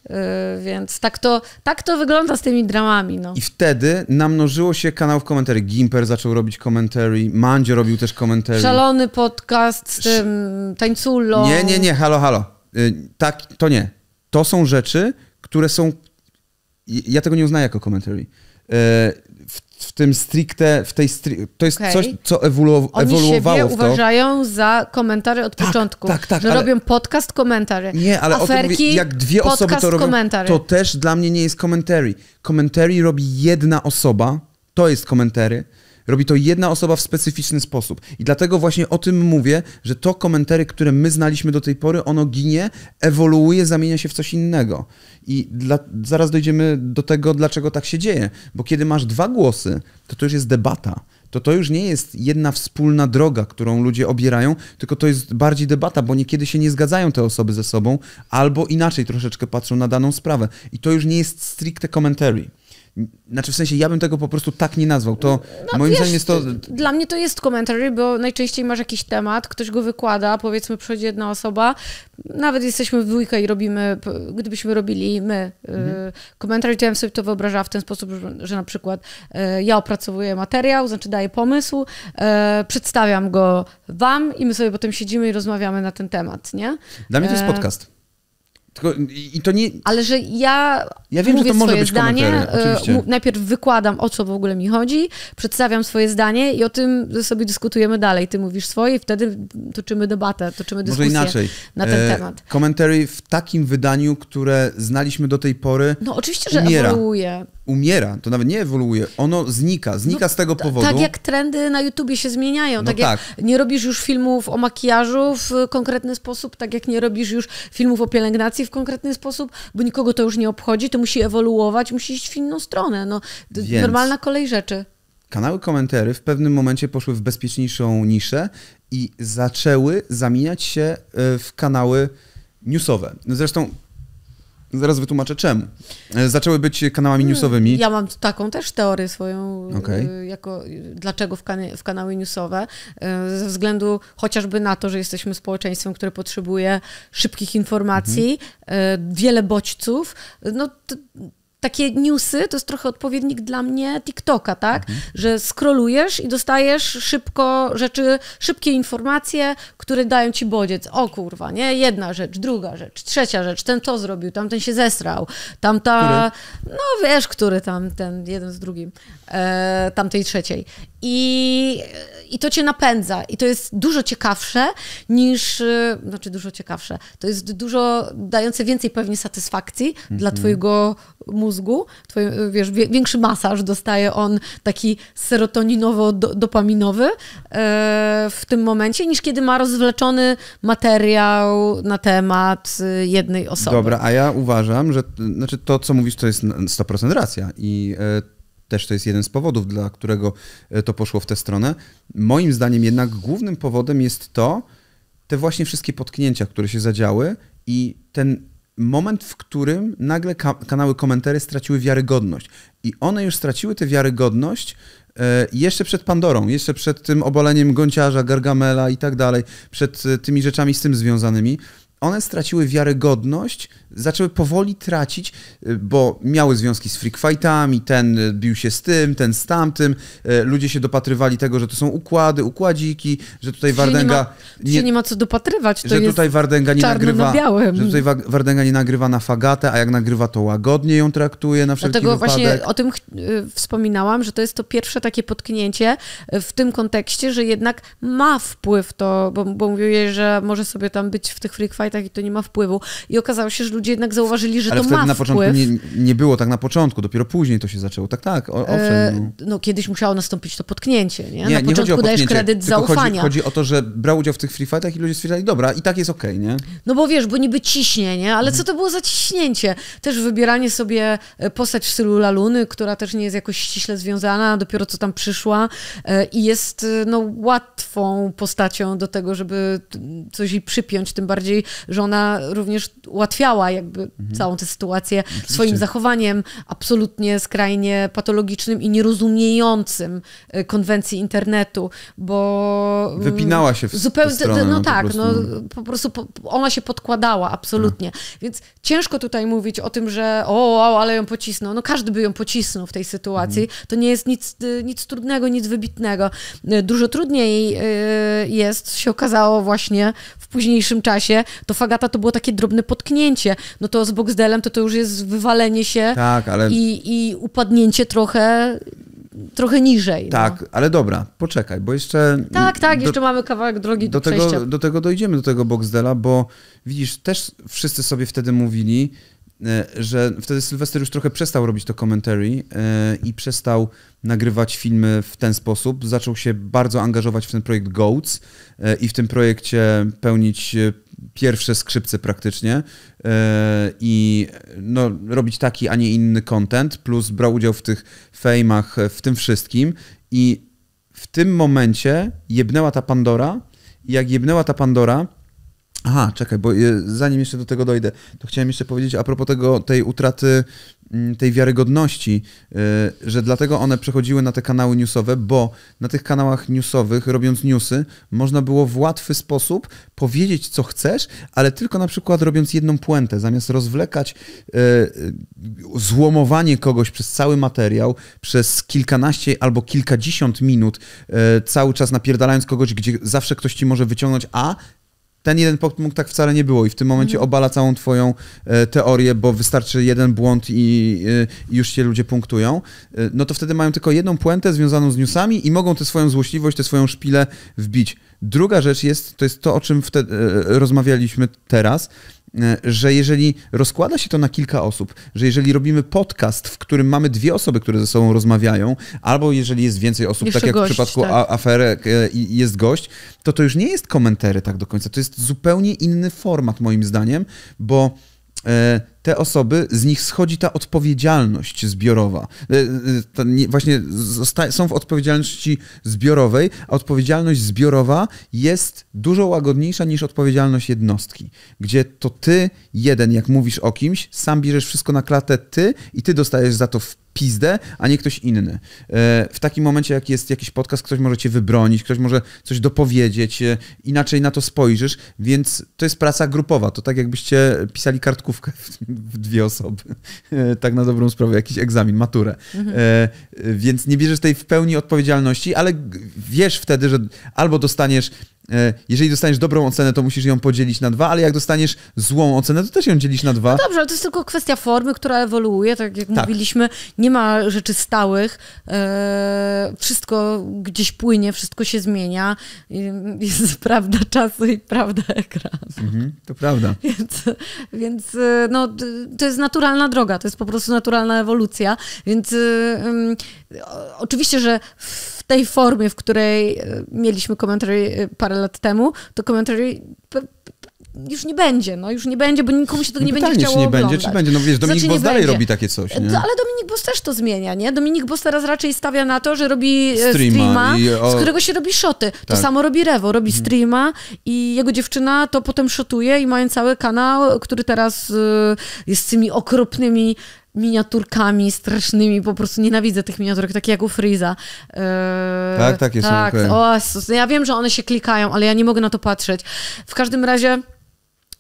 Yy, więc tak to, tak to wygląda z tymi dramami. No. I wtedy namnożyło się kanałów komentarzy. Gimper zaczął robić komentarzy. Mandzio robił też commentary. Szalony podcast z tym tańculą. Nie, nie, nie, halo, halo. Yy, tak, to nie. To są rzeczy, które są... Ja tego nie uznaję jako komentarzy. Yy, w tym stricte, w tej stri to jest okay. coś, co ewolu ewoluowało Oni w to. uważają za komentary od tak, początku, tak, tak, że ale... robią podcast komentary. Nie, ale Aferki, o tym mówię, jak dwie osoby to robią, commentary. to też dla mnie nie jest commentary. Commentary robi jedna osoba, to jest komentary. Robi to jedna osoba w specyficzny sposób. I dlatego właśnie o tym mówię, że to komentary, które my znaliśmy do tej pory, ono ginie, ewoluuje, zamienia się w coś innego. I dla, zaraz dojdziemy do tego, dlaczego tak się dzieje. Bo kiedy masz dwa głosy, to to już jest debata to to już nie jest jedna wspólna droga, którą ludzie obierają, tylko to jest bardziej debata, bo niekiedy się nie zgadzają te osoby ze sobą, albo inaczej troszeczkę patrzą na daną sprawę. I to już nie jest stricte commentary. Znaczy w sensie ja bym tego po prostu tak nie nazwał. To no, moim zdaniem jest to. Dla mnie to jest commentary, bo najczęściej masz jakiś temat, ktoś go wykłada, powiedzmy przychodzi jedna osoba, nawet jesteśmy w dwójkę i robimy, gdybyśmy robili my y, mhm. commentary, to ja bym sobie to wyobrażała w ten sposób, że na przykład y, ja opracowuję materiał, znaczy daję pomysł, y, przedstawiam go wam i my sobie potem siedzimy i rozmawiamy na ten temat, nie? Dla mnie to jest e, podcast. Tylko, i, to nie... Ale że ja, ja wiem, mówię że to może być zdanie, e, najpierw wykładam, o co w ogóle mi chodzi, przedstawiam swoje zdanie i o tym sobie dyskutujemy dalej. Ty mówisz swoje i wtedy toczymy debatę, toczymy dyskusję może inaczej. na ten e, temat. Komentary w takim wydaniu, które znaliśmy do tej pory No oczywiście, że umiera. ewoluuje. Umiera, to nawet nie ewoluuje, ono znika, znika no, z tego powodu. Tak jak trendy na YouTubie się zmieniają, no tak, tak jak nie robisz już filmów o makijażu w konkretny sposób, tak jak nie robisz już filmów o pielęgnacji, w konkretny sposób, bo nikogo to już nie obchodzi, to musi ewoluować, musi iść w inną stronę. No, Więc normalna kolej rzeczy. Kanały komentary w pewnym momencie poszły w bezpieczniejszą niszę i zaczęły zamieniać się e, w kanały newsowe. No zresztą Zaraz wytłumaczę czemu. E, zaczęły być kanałami hmm, newsowymi. Ja mam taką też teorię swoją, e, okay. jako, e, dlaczego w, kana w kanały newsowe. Ze względu chociażby na to, że jesteśmy społeczeństwem, które potrzebuje szybkich informacji, mhm. wiele bodźców. No, takie newsy to jest trochę odpowiednik dla mnie TikToka, tak? Mhm. Że skrolujesz i dostajesz szybko rzeczy, szybkie informacje, które dają ci bodziec. O kurwa, nie? Jedna rzecz, druga rzecz, trzecia rzecz, ten to zrobił, tamten się zesrał, tamta... Który? No wiesz, który tam, ten jeden z drugim, e, tamtej trzeciej. I, I to cię napędza. I to jest dużo ciekawsze niż, y, znaczy dużo ciekawsze, to jest dużo dające więcej pewnie satysfakcji mm -hmm. dla mhm. twojego mózgu. Twoi, y, wiesz, większy masaż dostaje on taki serotoninowo-dopaminowy e, w tym momencie, niż kiedy ma rozwleczony materiał na temat y, jednej osoby. Dobra, a ja uważam, że znaczy to, co mówisz, to jest 100% racja. I e, też to jest jeden z powodów, dla którego e, to poszło w tę stronę. Moim zdaniem jednak głównym powodem jest to, te właśnie wszystkie potknięcia, które się zadziały i ten moment, w którym nagle ka kanały komentary straciły wiarygodność. I one już straciły tę wiarygodność e, jeszcze przed Pandorą, jeszcze przed tym obaleniem Gąciarza, Gargamela i tak dalej, przed e, tymi rzeczami z tym związanymi one straciły wiarygodność, zaczęły powoli tracić, y, bo miały związki z freakfightami, ten y, bił się z tym, ten z tamtym, y, ludzie się dopatrywali tego, że to są układy, układziki, że tutaj Wardenga... Nie ma, nie, nie ma co dopatrywać, to że tutaj Wardenga nie nagrywa, na białym. Że tutaj Wardenga nie nagrywa na fagatę, a jak nagrywa, to łagodnie ją traktuje na wszelki Dlatego wypadek. właśnie o tym wspominałam, że to jest to pierwsze takie potknięcie w tym kontekście, że jednak ma wpływ to, bo, bo mówiłeś, że może sobie tam być w tych freakfightach, tak i to nie ma wpływu. I okazało się, że ludzie jednak zauważyli, że Ale to wtedy ma na początku Nie, nie było tak na początku, dopiero później to się zaczęło. Tak, tak, o, owszem. E, no. no kiedyś musiało nastąpić to potknięcie, nie? nie na początku nie dajesz kredyt zaufania. Chodzi, chodzi, o to, że brał udział w tych free fightach i ludzie stwierdzali, dobra, i tak jest okej, okay, nie? No bo wiesz, bo niby ciśnie, nie? Ale mhm. co to było za ciśnięcie? Też wybieranie sobie e, postać w stylu Laluny, która też nie jest jakoś ściśle związana, dopiero co tam przyszła e, i jest no, łatwą postacią do tego, żeby coś jej przypiąć, tym bardziej, że ona również ułatwiała jakby mhm. całą tę sytuację Oczywiście. swoim zachowaniem absolutnie skrajnie patologicznym i nierozumiejącym y, konwencji internetu, bo... Mm, Wypinała się w zupełnie, stronę, No, no tak, po prostu, no, po prostu ona się podkładała absolutnie. Tak. Więc ciężko tutaj mówić o tym, że o, ale ją pocisnął. No każdy by ją pocisnął w tej sytuacji. Mhm. To nie jest nic, y, nic trudnego, nic wybitnego. Y, dużo trudniej jest, się okazało właśnie późniejszym czasie, to Fagata to było takie drobne potknięcie. No to z Boxdelem to to już jest wywalenie się tak, ale... i, i upadnięcie trochę trochę niżej. No. Tak, no. ale dobra, poczekaj, bo jeszcze... Tak, tak, do, jeszcze mamy kawałek drogi do, do przejścia. Do tego dojdziemy, do tego Boxdela, bo widzisz, też wszyscy sobie wtedy mówili, E, że wtedy Sylwester już trochę przestał robić to commentary e, i przestał nagrywać filmy w ten sposób. Zaczął się bardzo angażować w ten projekt Goats e, i w tym projekcie pełnić pierwsze skrzypce praktycznie i no, robić taki, a nie inny content, plus brał udział w tych fejmach, w tym wszystkim i w tym momencie jebnęła ta Pandora i jak jebnęła ta Pandora, Aha, czekaj, bo e, zanim jeszcze do tego dojdę, to chciałem jeszcze powiedzieć a propos tego, tej utraty mm, tej wiarygodności, e, że dlatego one przechodziły na te kanały newsowe, bo na tych kanałach newsowych, robiąc newsy, można było w łatwy sposób powiedzieć, co chcesz, ale tylko na przykład robiąc jedną puentę, zamiast rozwlekać e, złomowanie kogoś przez cały materiał, przez kilkanaście albo kilkadziesiąt minut, cały czas napierdalając kogoś, gdzie zawsze ktoś ci może wyciągnąć, a ten jeden punkt tak wcale nie było i w tym momencie mhm. obala całą twoją e, teorię, bo wystarczy jeden błąd i e, już się ludzie punktują, e, no to wtedy mają tylko jedną puentę związaną z newsami i mogą tę swoją złośliwość, tę swoją szpilę wbić. Druga rzecz jest, to jest to, o czym wtedy rozmawialiśmy teraz, E, że jeżeli rozkłada się to na kilka osób, że jeżeli robimy podcast, w którym mamy dwie osoby, które ze sobą rozmawiają, albo jeżeli jest więcej osób, Jeszcze tak jak gość, w przypadku tak. E, jest gość, to to już nie jest komentary tak do końca. To jest zupełnie inny format moim zdaniem, bo e, te osoby, z nich schodzi ta odpowiedzialność zbiorowa. E, e, właśnie są w odpowiedzialności zbiorowej, a odpowiedzialność zbiorowa jest dużo łagodniejsza niż odpowiedzialność jednostki, gdzie to ty jeden, jak mówisz o kimś, sam bierzesz wszystko na klatę ty i ty dostajesz za to w pizdę, a nie ktoś inny. E, w takim momencie, jak jest jakiś podcast, ktoś może cię wybronić, ktoś może coś dopowiedzieć, inaczej na to spojrzysz, więc to jest praca grupowa. To tak jakbyście pisali kartkówkę w dwie osoby. (laughs) E, tak na dobrą sprawę, jakiś egzamin, maturę. Mhm. E, e, więc nie bierzesz tej w pełni odpowiedzialności, ale wiesz wtedy, że albo dostaniesz E, jeżeli dostaniesz dobrą ocenę, to musisz ją podzielić na dwa, ale jak dostaniesz złą ocenę, to też ją dzielisz na dwa. No dobrze, ale to jest tylko kwestia formy, która ewoluuje, tak jak tak. mówiliśmy, nie ma rzeczy stałych, e, wszystko gdzieś płynie, wszystko się zmienia, jest (laughs) prawda czasu i prawda ekranu. Mhm, to prawda. (laughs) Więc, więc e, no, to jest naturalna droga, to jest po prostu naturalna ewolucja, więc mm, Oczywiście, że w tej formie, w której e, mieliśmy commentary e, parę lat temu, to commentary już nie będzie, no już nie będzie, bo nikomu się tego no nie będzie chciało czy nie oglądać. będzie, czy będzie, no wiesz, Dominik znaczy, Boss dalej będzie. robi takie coś, nie? No, ale Dominik Boss też to zmienia, nie? Dominik Boss teraz raczej stawia na to, że robi e, streama, streama o... z którego się robi shoty. Tak. To samo robi Rewo, robi mhm. streama i jego dziewczyna to potem shotuje i mają cały kanał, który teraz jest z tymi okropnymi miniaturkami strasznymi, po prostu nienawidzę tych miniaturek, takie jak u Freeza. Yy, tak, takie tak. są. Tak. Okay. O, no ja wiem, że one się klikają, ale ja nie mogę na to patrzeć. W każdym razie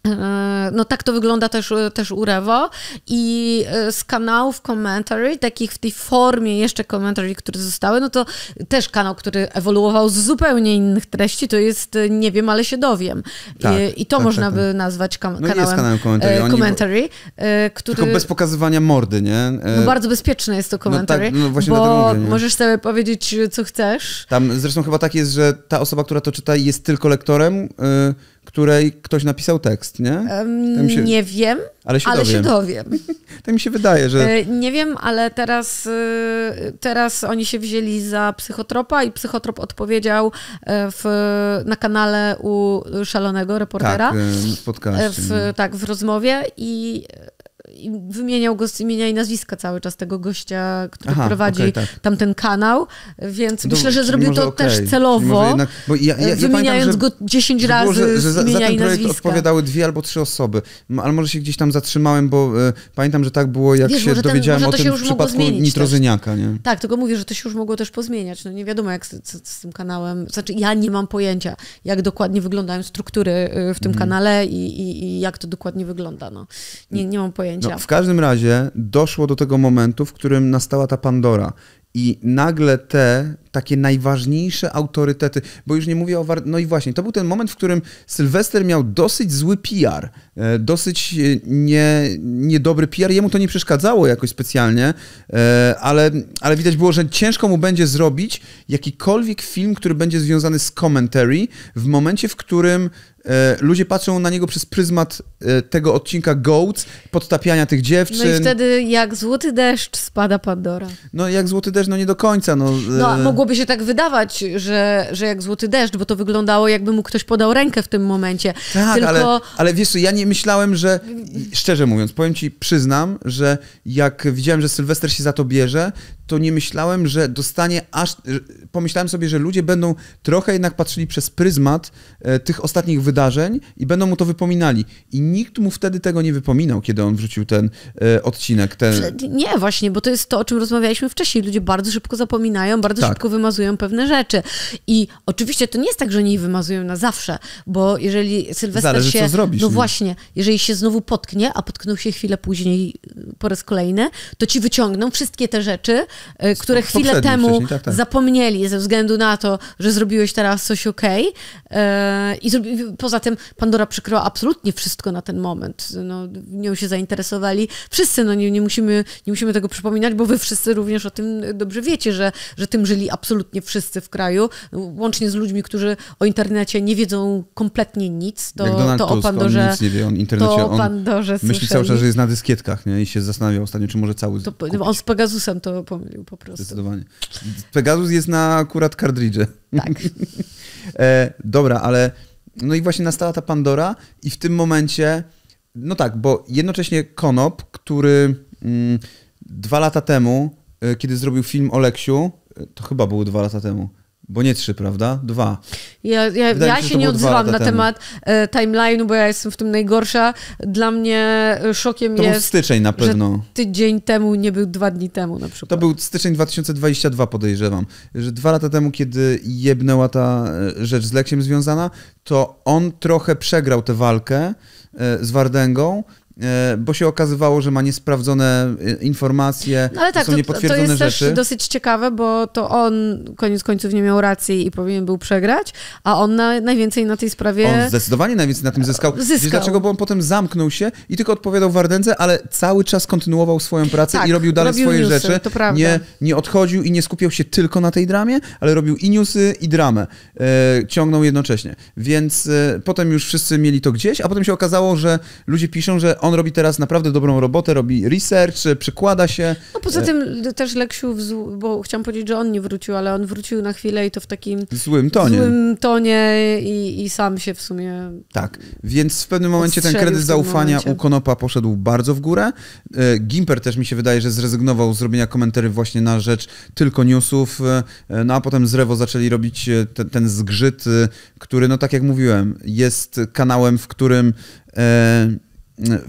E, no tak to wygląda też, e, też u Revo i e, z kanałów commentary, takich w tej formie jeszcze commentary, które zostały, no to też kanał, który ewoluował z zupełnie innych treści, to jest Nie wiem, ale się dowiem. Tak, I, i to tak, można tak, by tak. nazwać kanałem. no kanałem, kanałem commentary, commentary Oni... który... Tylko bez pokazywania mordy, nie? No bardzo bezpieczne jest to no tak, commentary, no tak, no bo mówię, możesz sobie powiedzieć, co chcesz. Tam zresztą chyba tak jest, że ta osoba, która to czyta jest tylko lektorem, y której ktoś napisał tekst, nie? Um, się... Nie wiem, ale się ale dowiem. Się dowiem. (laughs) Tak mi się wydaje, że... E, nie wiem, ale teraz, e, teraz oni się wzięli za psychotropa i psychotrop odpowiedział e, w, na kanale u szalonego reportera. Tak, w W, no. tak, w rozmowie i i wymieniał go z imienia i nazwiska cały czas tego gościa, który Aha, prowadzi okay, tak. tamten kanał, więc Do, myślę, że zrobił to okay. też celowo, jednak, ja, ja wymieniając pamiętam, go 10 razy że, że za, imienia za ten i nazwiska. odpowiadały dwie albo trzy osoby, ale może się gdzieś tam zatrzymałem, bo y, pamiętam, że tak było, jak Wiesz, się dowiedziałem o tym w przypadku Nitrozyniaka. Nie? Tak, tylko mówię, że to się już mogło też pozmieniać. No nie wiadomo, jak z, z, z tym kanałem, znaczy ja nie mam pojęcia, jak dokładnie wyglądają struktury e, w tym mm. kanale i, i, i, jak to dokładnie wygląda. No. Nie, nie mam pojęcia. No, w każdym razie doszło do tego momentu, w którym nastała ta Pandora i nagle te takie najważniejsze autorytety, bo już nie mówię o... War... No i właśnie, to był ten moment, w którym Sylwester miał dosyć zły PR, e, dosyć e, nie, niedobry PR. Jemu to nie przeszkadzało jakoś specjalnie, e, ale, ale widać było, że ciężko mu będzie zrobić jakikolwiek film, który będzie związany z commentary w momencie, w którym ludzie patrzą na niego przez pryzmat tego odcinka Goats, podtapiania tych dziewczyn. No i wtedy jak złoty deszcz spada Pandora. No jak złoty deszcz, no nie do końca. No, no mogło mogłoby się tak wydawać, że, że jak złoty deszcz, bo to wyglądało jakby mu ktoś podał rękę w tym momencie. Tak, Tylko... ale, ale wiesz co, ja nie myślałem, że... Mm. Szczerze mówiąc, powiem ci, przyznam, że jak widziałem, że Sylwester się za to bierze, to nie myślałem, że dostanie aż. Pomyślałem sobie, że ludzie będą trochę jednak patrzyli przez pryzmat e, tych ostatnich wydarzeń i będą mu to wypominali. I nikt mu wtedy tego nie wypominał, kiedy on wrzucił ten e, odcinek. Ten... Nie, właśnie, bo to jest to, o czym rozmawialiśmy wcześniej. Ludzie bardzo szybko zapominają, bardzo tak. szybko wymazują pewne rzeczy. I oczywiście to nie jest tak, że nie wymazują na zawsze, bo jeżeli Sylwester Zależy, się. Co zrobisz, no nie? właśnie, jeżeli się znowu potknie, a potknął się chwilę później po raz kolejny, to ci wyciągną wszystkie te rzeczy Y, które chwilę temu tak, tak. zapomnieli ze względu na to, że zrobiłeś teraz coś ok. I poza tym Pandora przykryła absolutnie wszystko na ten moment. No, nią się zainteresowali wszyscy. No, nie, nie, musimy, nie musimy tego przypominać, bo wy wszyscy również o tym dobrze wiecie, że, że tym żyli absolutnie wszyscy w kraju, łącznie z ludźmi, którzy o internecie nie wiedzą kompletnie nic. To, to Tusk, o Pandorze. On nic nie wie, on internecie. Pandorze myśli cały czas, że jest na dyskietkach nie? i się zastanawiał ostatnio, czy może cały. To, on z Pegasusem to pomylił po prostu. Zdecydowanie. Pegasus jest na akurat kartridże. Tak. (laughs) e, dobra, ale no i właśnie nastała ta Pandora i w tym momencie, no tak, bo jednocześnie Konop, który mm, dwa lata temu, e, kiedy zrobił film o Leksiu, e, to chyba było dwa lata temu, bo nie trzy, prawda? Dwa. Ja, ja, ja się, nie odzywam na temat e, timeline'u, bo ja jestem w tym najgorsza. Dla mnie e, szokiem to jest... To był styczeń na pewno. tydzień temu nie był dwa dni temu na przykład. To był styczeń 2022 podejrzewam. Że dwa lata temu, kiedy jebnęła ta e, rzecz z Leksiem związana, to on trochę przegrał tę walkę e, z Wardęgą E, bo się okazywało, że ma niesprawdzone e, informacje, no ale tak, są niepotwierdzone rzeczy. To jest rzeczy. też dosyć ciekawe, bo to on koniec końców nie miał racji i powinien był przegrać, a on na, najwięcej na tej sprawie... On zdecydowanie najwięcej na tym zyskał. zyskał. dlaczego? Bo on potem zamknął się i tylko odpowiadał Wardędze, ale cały czas kontynuował swoją pracę tak, i robił dalej robił swoje newsy, rzeczy. To prawda. Nie, nie odchodził i nie skupiał się tylko na tej dramie, ale robił i newsy, i dramę. E, ciągnął jednocześnie. Więc e, potem już wszyscy mieli to gdzieś, a potem się okazało, że ludzie piszą, że on robi teraz naprawdę dobrą robotę, robi research, przykłada się. No poza e, tym y, też Leksiu, bo chciałam powiedzieć, że on nie wrócił, ale on wrócił na chwilę i to w takim złym tonie, złym tonie i, i sam się w sumie. Tak, więc w pewnym momencie ten kredyt zaufania momencie. u Konopa poszedł bardzo w górę. E, Gimper też mi się wydaje, że zrezygnował z robienia komentarzy właśnie na rzecz tylko newsów, e, no a potem z Rewo zaczęli robić ten, ten zgrzyt, który, no tak jak mówiłem, jest kanałem, w którym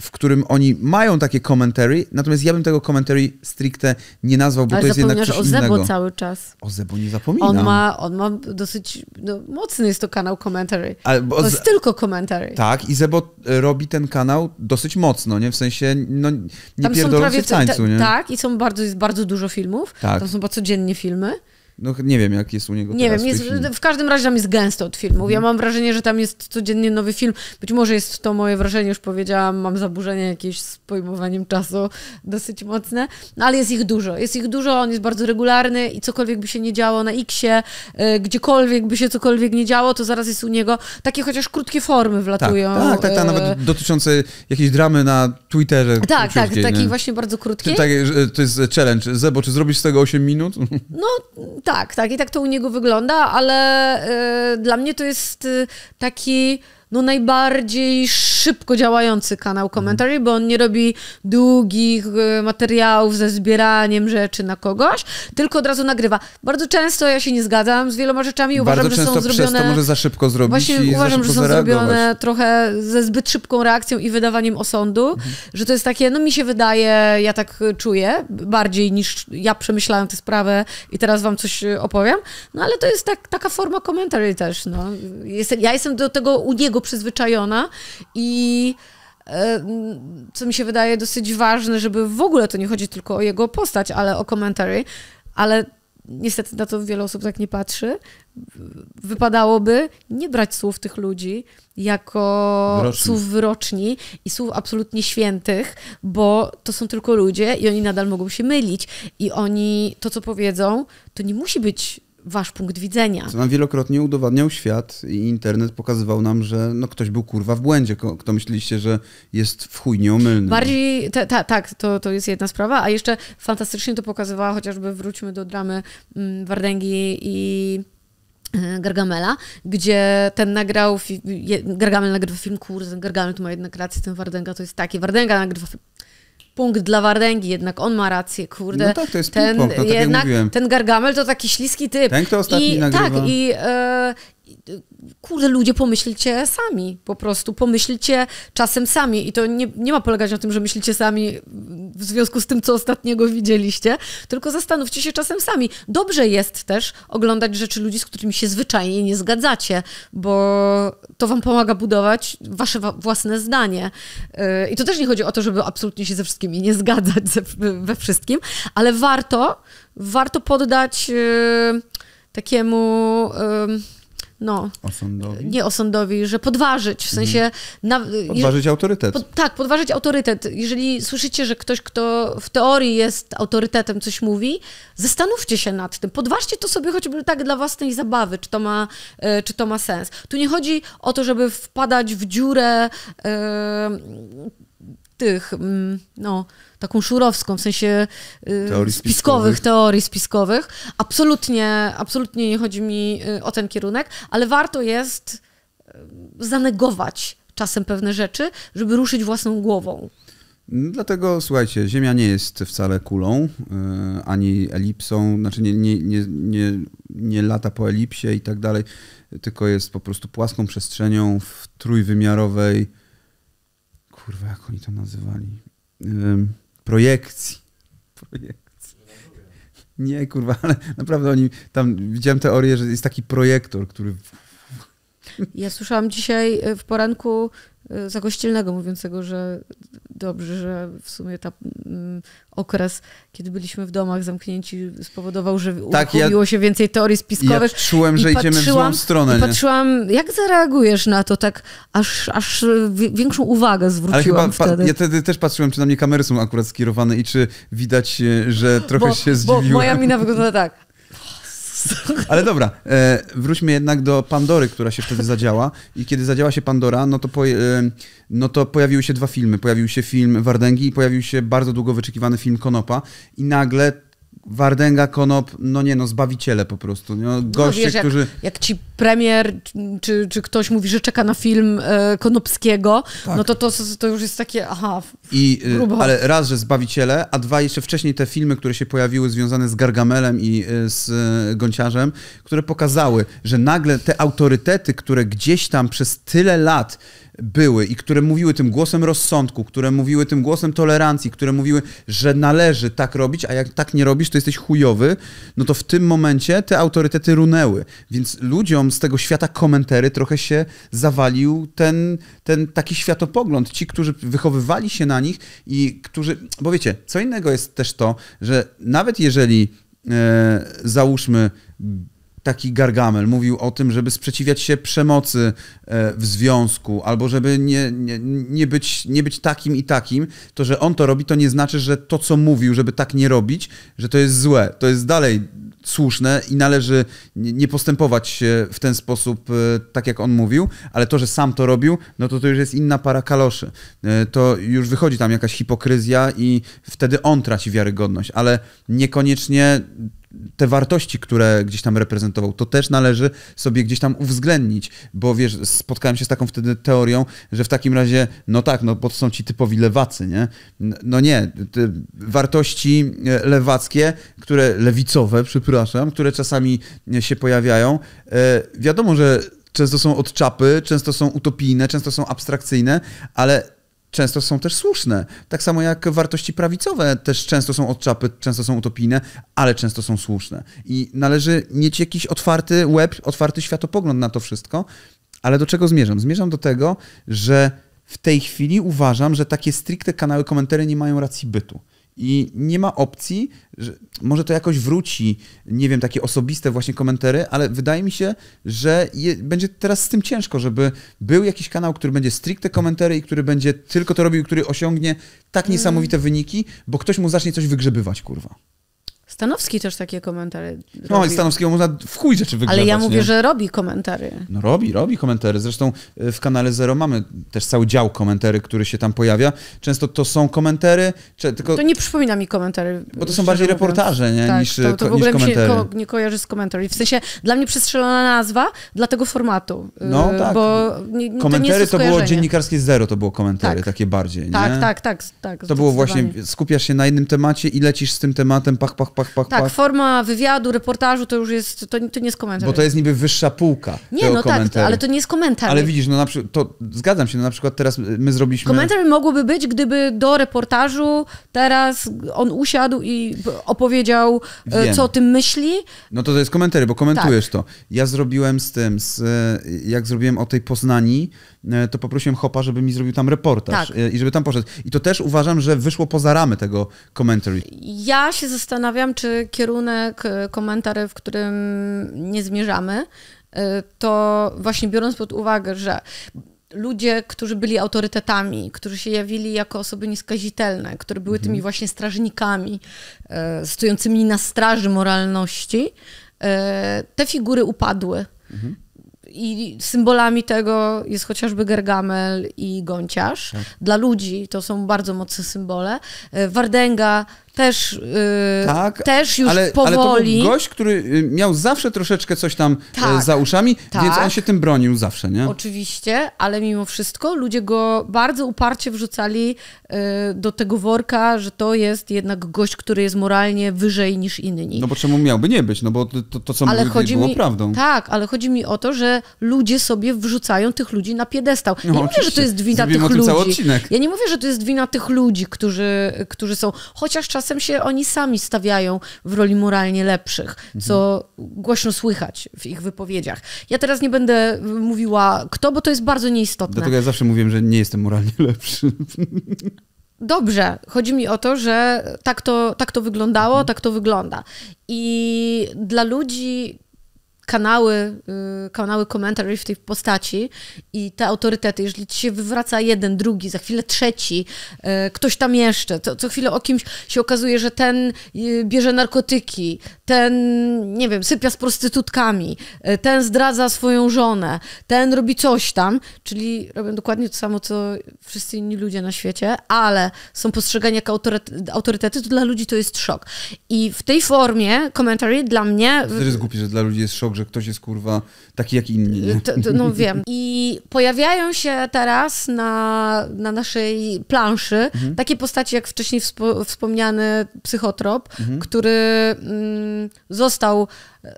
w którym oni mają takie commentary, natomiast ja bym tego commentary stricte nie nazwał, bo Ale to jest jednak coś o Zebo cały czas. O Zebo nie zapominam. On ma, on ma dosyć, no, mocny jest to kanał commentary. Ale, bo to jest tylko commentary. Tak, i Zebo e, robi ten kanał dosyć mocno, nie? W sensie, no, nie Tam pierdoląc w tańcu, nie? Tak, i są bardzo, jest bardzo dużo filmów. Tak. Tam są chyba codziennie filmy. No nie wiem, jak jest u niego Nie wiem, jest, w każdym razie tam jest gęsto od filmów. Ja mhm. mam wrażenie, że tam jest codziennie nowy film. Być może jest to moje wrażenie, już powiedziałam, mam zaburzenie jakieś z pojmowaniem czasu dosyć mocne, no, ale jest ich dużo. Jest ich dużo, on jest bardzo regularny i cokolwiek by się nie działo na X-ie, y, gdziekolwiek by się cokolwiek nie działo, to zaraz jest u niego. Takie chociaż krótkie formy wlatują. Tak, tak, tak, tak y, nawet dotyczące jakiejś dramy na Twitterze. Tak, tak, takich właśnie bardzo krótkie. Tak, to, to jest challenge. Zebo, czy zrobisz z tego 8 minut? No, tak, tak, i tak to u niego wygląda, ale y, dla mnie to jest y, taki no najbardziej szybko działający kanał komentarzy, mm. bo on nie robi długich e, materiałów ze zbieraniem rzeczy na kogoś, tylko od razu nagrywa. Bardzo często ja się nie zgadzam z wieloma rzeczami, uważam, Bardzo że są zrobione... Przez to może za szybko zrobić Właśnie uważam, że są zrobione trochę ze zbyt szybką reakcją i wydawaniem osądu, mm. że to jest takie, no mi się wydaje, ja tak czuję, bardziej niż ja przemyślałem tę sprawę i teraz wam coś e, opowiem, no ale to jest tak, taka forma komentarzy też, no. Jestem, ja jestem do tego u niego przyzwyczajona i e, co mi się wydaje dosyć ważne, żeby w ogóle to nie chodzi tylko o jego postać, ale o commentary, ale niestety na to wiele osób tak nie patrzy, wypadałoby nie brać słów tych ludzi jako słów wyroczni i słów absolutnie świętych, bo to są tylko ludzie i oni nadal mogą się mylić. I oni to, co powiedzą, to nie musi być wasz punkt widzenia. Co nam wielokrotnie udowadniał świat i internet pokazywał nam, że no ktoś był kurwa w błędzie, kto myśleliście, że jest w chuj nieomylny. Bardziej, tak, ta, ta, tak, to, to jest jedna sprawa, a jeszcze fantastycznie to pokazywała chociażby, wróćmy do dramy mm, Wardęgi i e, Gargamela, gdzie ten nagrał, Gargamel nagrywa film, kurde, ten Gargamel tu ma jednak rację, ten Wardęga to jest taki, Wardęga nagrywa film punkt dla Wardęgi, jednak on ma rację, kurde. No tak, to jest ten, ping-pong, no, tak jednak, Ten Gargamel to taki śliski typ. Ten, kto ostatni I, nagrywa. Tak, i, e, kurde, ludzie, pomyślcie sami, po prostu pomyślcie czasem sami i to nie, nie ma polegać na tym, że myślicie sami w związku z tym, co ostatniego widzieliście, tylko zastanówcie się czasem sami. Dobrze jest też oglądać rzeczy ludzi, z którymi się zwyczajnie nie zgadzacie, bo to wam pomaga budować wasze własne zdanie. Y, I to też nie chodzi o to, żeby absolutnie się ze wszystkimi nie zgadzać we wszystkim, ale warto, warto poddać y, takiemu no, osądowi? nie osądowi, że podważyć, w sensie... Mhm. Na, podważyć autorytet. tak, podważyć autorytet. Jeżeli słyszycie, że ktoś, kto w teorii jest autorytetem, coś mówi, zastanówcie się nad tym. Podważcie to sobie choćby tak dla własnej zabawy, czy to ma, e, czy to ma sens. Tu nie chodzi o to, żeby wpadać w dziurę... E, tych, mm, no, taką szurowską, w sensie y, teorii spiskowych, teorii spiskowych. Absolutnie, absolutnie nie chodzi mi y, o ten kierunek, ale warto jest y, zanegować czasem pewne rzeczy, żeby ruszyć własną głową. Dlatego słuchajcie, Ziemia nie jest wcale kulą ani elipsą, znaczy nie, nie, nie, nie, nie lata po elipsie i tak dalej, tylko jest po prostu płaską przestrzenią w trójwymiarowej kurwa, jak oni to nazywali? projekcji. Projekcji. Nie, kurwa, ale naprawdę oni tam, widziałem teorię, że jest taki projektor, który... Ja słyszałam dzisiaj e, w poranku Y, za kościelnego mówiącego, że dobrze, że w sumie ta mm, okres, kiedy byliśmy w domach zamknięci, spowodował, że tak, ja, się więcej teorii spiskowych. Ja czułem, że idziemy w złą stronę. I patrzyłam, jak zareagujesz na to, tak aż, aż większą uwagę zwróciłam Ale chyba, wtedy. Ja wtedy też patrzyłem, czy na mnie kamery są akurat skierowane i czy widać, e, że trochę bo, się zdziwiłem. Bo moja mina wygląda tak. (laughs) Ale dobra, e, wróćmy jednak do Pandory, która się wtedy zadziała. I kiedy zadziała się Pandora, no to, po, e, no to pojawiły się dwa filmy. Pojawił się film Wardęgi i pojawił się bardzo długo wyczekiwany film Konopa. I nagle Wardęga, Konop, no nie no, zbawiciele po prostu. No, no, goście, no wiesz, którzy... Jak, jak, ci premier czy, czy ktoś mówi, że czeka na film e, Konopskiego, no tak. no to, to to już jest takie, aha, I, y, grubo. Ale raz, że zbawiciele, a dwa, jeszcze wcześniej te filmy, które się pojawiły związane z Gargamelem i y, z y, Gąciarzem, które pokazały, że nagle te autorytety, które gdzieś tam przez tyle lat były i które mówiły tym głosem rozsądku, które mówiły tym głosem tolerancji, które mówiły, że należy tak robić, a jak tak nie robisz, to jesteś chujowy, no to w tym momencie te autorytety runęły. Więc ludziom z tego świata komentery trochę się zawalił ten, ten taki światopogląd. Ci, którzy wychowywali się na nich i którzy, bo wiecie, co innego jest też to, że nawet jeżeli e, załóżmy taki Gargamel mówił o tym, żeby sprzeciwiać się przemocy e, w związku, albo żeby nie, nie, nie, być, nie być takim i takim, to, że on to robi, to nie znaczy, że to, co mówił, żeby tak nie robić, że to jest złe. To jest dalej słuszne i należy nie postępować się w ten sposób, e, tak jak on mówił, ale to, że sam to robił, no to to już jest inna para kaloszy. E, to już wychodzi tam jakaś hipokryzja i wtedy on traci wiarygodność, ale niekoniecznie te wartości, które gdzieś tam reprezentował, to też należy sobie gdzieś tam uwzględnić, bo wiesz, spotkałem się z taką wtedy teorią, że w takim razie, no tak, no bo to są ci typowi lewacy, nie? No nie, wartości e, lewackie, które, lewicowe, przepraszam, które czasami e, się pojawiają, e, wiadomo, że często są od czapy, często są utopijne, często są abstrakcyjne, ale często są też słuszne. Tak samo jak wartości prawicowe też często są od czapy, często są utopijne, ale często są słuszne. I należy mieć jakiś otwarty łeb, otwarty światopogląd na to wszystko. Ale do czego zmierzam? Zmierzam do tego, że w tej chwili uważam, że takie stricte kanały komentarze nie mają racji bytu. I nie ma opcji, że może to jakoś wróci, nie wiem, takie osobiste właśnie komentary, ale wydaje mi się, że je, będzie teraz z tym ciężko, żeby był jakiś kanał, który będzie stricte komentary i który będzie tylko to robił, który osiągnie tak mm. niesamowite wyniki, bo ktoś mu zacznie coś wygrzebywać, kurwa. Stanowski też takie komentary. Robi. No i Stanowskiego można w chuj rzeczy wygrywać. Ale ja mówię, nie? że robi komentary. No robi, robi komentary. Zresztą y, w kanale Zero mamy też cały dział komentary, który się tam pojawia. Często to są komentary, czy tylko... To nie przypomina mi komentary. Bo to są bardziej mówiąc. reportaże, nie? Tak, niż, y, to, to w ogóle mi się ko nie kojarzy z komentarzy. W sensie dla mnie przestrzelona nazwa dla tego formatu. Y, no tak. Bo nie, nie, komentary to, to, było dziennikarskie Zero, to było komentary, tak. takie bardziej, tak, nie? Tak, tak, tak. tak to było właśnie, skupiasz się na jednym temacie i lecisz z tym tematem, pach, pach, pach, pach, tak, pach. forma wywiadu, reportażu to już jest, to, to nie jest komentarz. Bo to jest niby wyższa półka Nie, no tak, ale to nie jest komentarz. Ale widzisz, no na przykład, to zgadzam się, no na przykład teraz my zrobiliśmy... Komentarz mogłoby być, gdyby do reportażu teraz on usiadł i opowiedział, e, Wiem. co o tym myśli. No to to jest komentarz, bo komentujesz tak. to. Ja zrobiłem z tym, z, e, jak zrobiłem o tej Poznani, e, to poprosiłem Hopa, żeby mi zrobił tam reportaż tak. i żeby tam poszedł. I to też uważam, że wyszło poza ramy tego commentary. Ja się zastanawiam, zastanawiam, czy kierunek e, komentarzy, w którym nie zmierzamy, e, to właśnie biorąc pod uwagę, że ludzie, którzy byli autorytetami, którzy się jawili jako osoby nieskazitelne, które były tymi mhm. właśnie strażnikami, e, stojącymi na straży moralności, te figury upadły. Mhm. I symbolami tego jest chociażby Gergamel i Gąciarz. Tak. Dla ludzi to są bardzo mocne symbole. Wardęga też, yy, tak, też już ale, powoli. Ale to był gość, który y, miał zawsze troszeczkę coś tam y, tak, za uszami, tak. więc on się tym bronił zawsze, nie? Oczywiście, ale mimo wszystko ludzie go bardzo uparcie wrzucali yy, do tego worka, że to jest jednak gość, który jest moralnie wyżej niż inni. No bo czemu miałby nie być? No bo to, to co ale mówili, było mi, prawdą. Tak, ale chodzi mi o to, że ludzie sobie wrzucają tych ludzi na piedestał. Ja no, nie oczywiście. mówię, że to jest wina Zrobimy tych ludzi. Ja nie mówię, że to jest wina tych ludzi, którzy, którzy są, chociaż czas czasem się oni sami stawiają w roli moralnie lepszych, co głośno słychać w ich wypowiedziach. Ja teraz nie będę mówiła kto, bo to jest bardzo nieistotne. Dlatego ja zawsze mówię, że nie jestem moralnie (laughs) lepszy. Dobrze, chodzi mi o to, że tak to, tak to wyglądało, tak to wygląda. I dla ludzi, kanały, y, kanały komentarzy w tej postaci i te autorytety, jeżeli ci się wywraca jeden, drugi, za chwilę trzeci, y, ktoś tam jeszcze, to co chwilę o kimś się okazuje, że ten y, bierze narkotyki, ten, nie wiem, sypia z prostytutkami, ten zdradza swoją żonę, ten robi coś tam, czyli robią dokładnie to samo, co wszyscy inni ludzie na świecie, ale są postrzegani jako autorytety, to dla ludzi to jest szok. I w tej formie commentary dla mnie... To jest że dla ludzi jest szok, szok, że ktoś jest kurwa taki jak inni. Nie? To, to, no wiem. I pojawiają się teraz na, na naszej planszy mhm. takie postacie, jak wcześniej wspo wspomniany psychotrop, mhm. który mm, został e,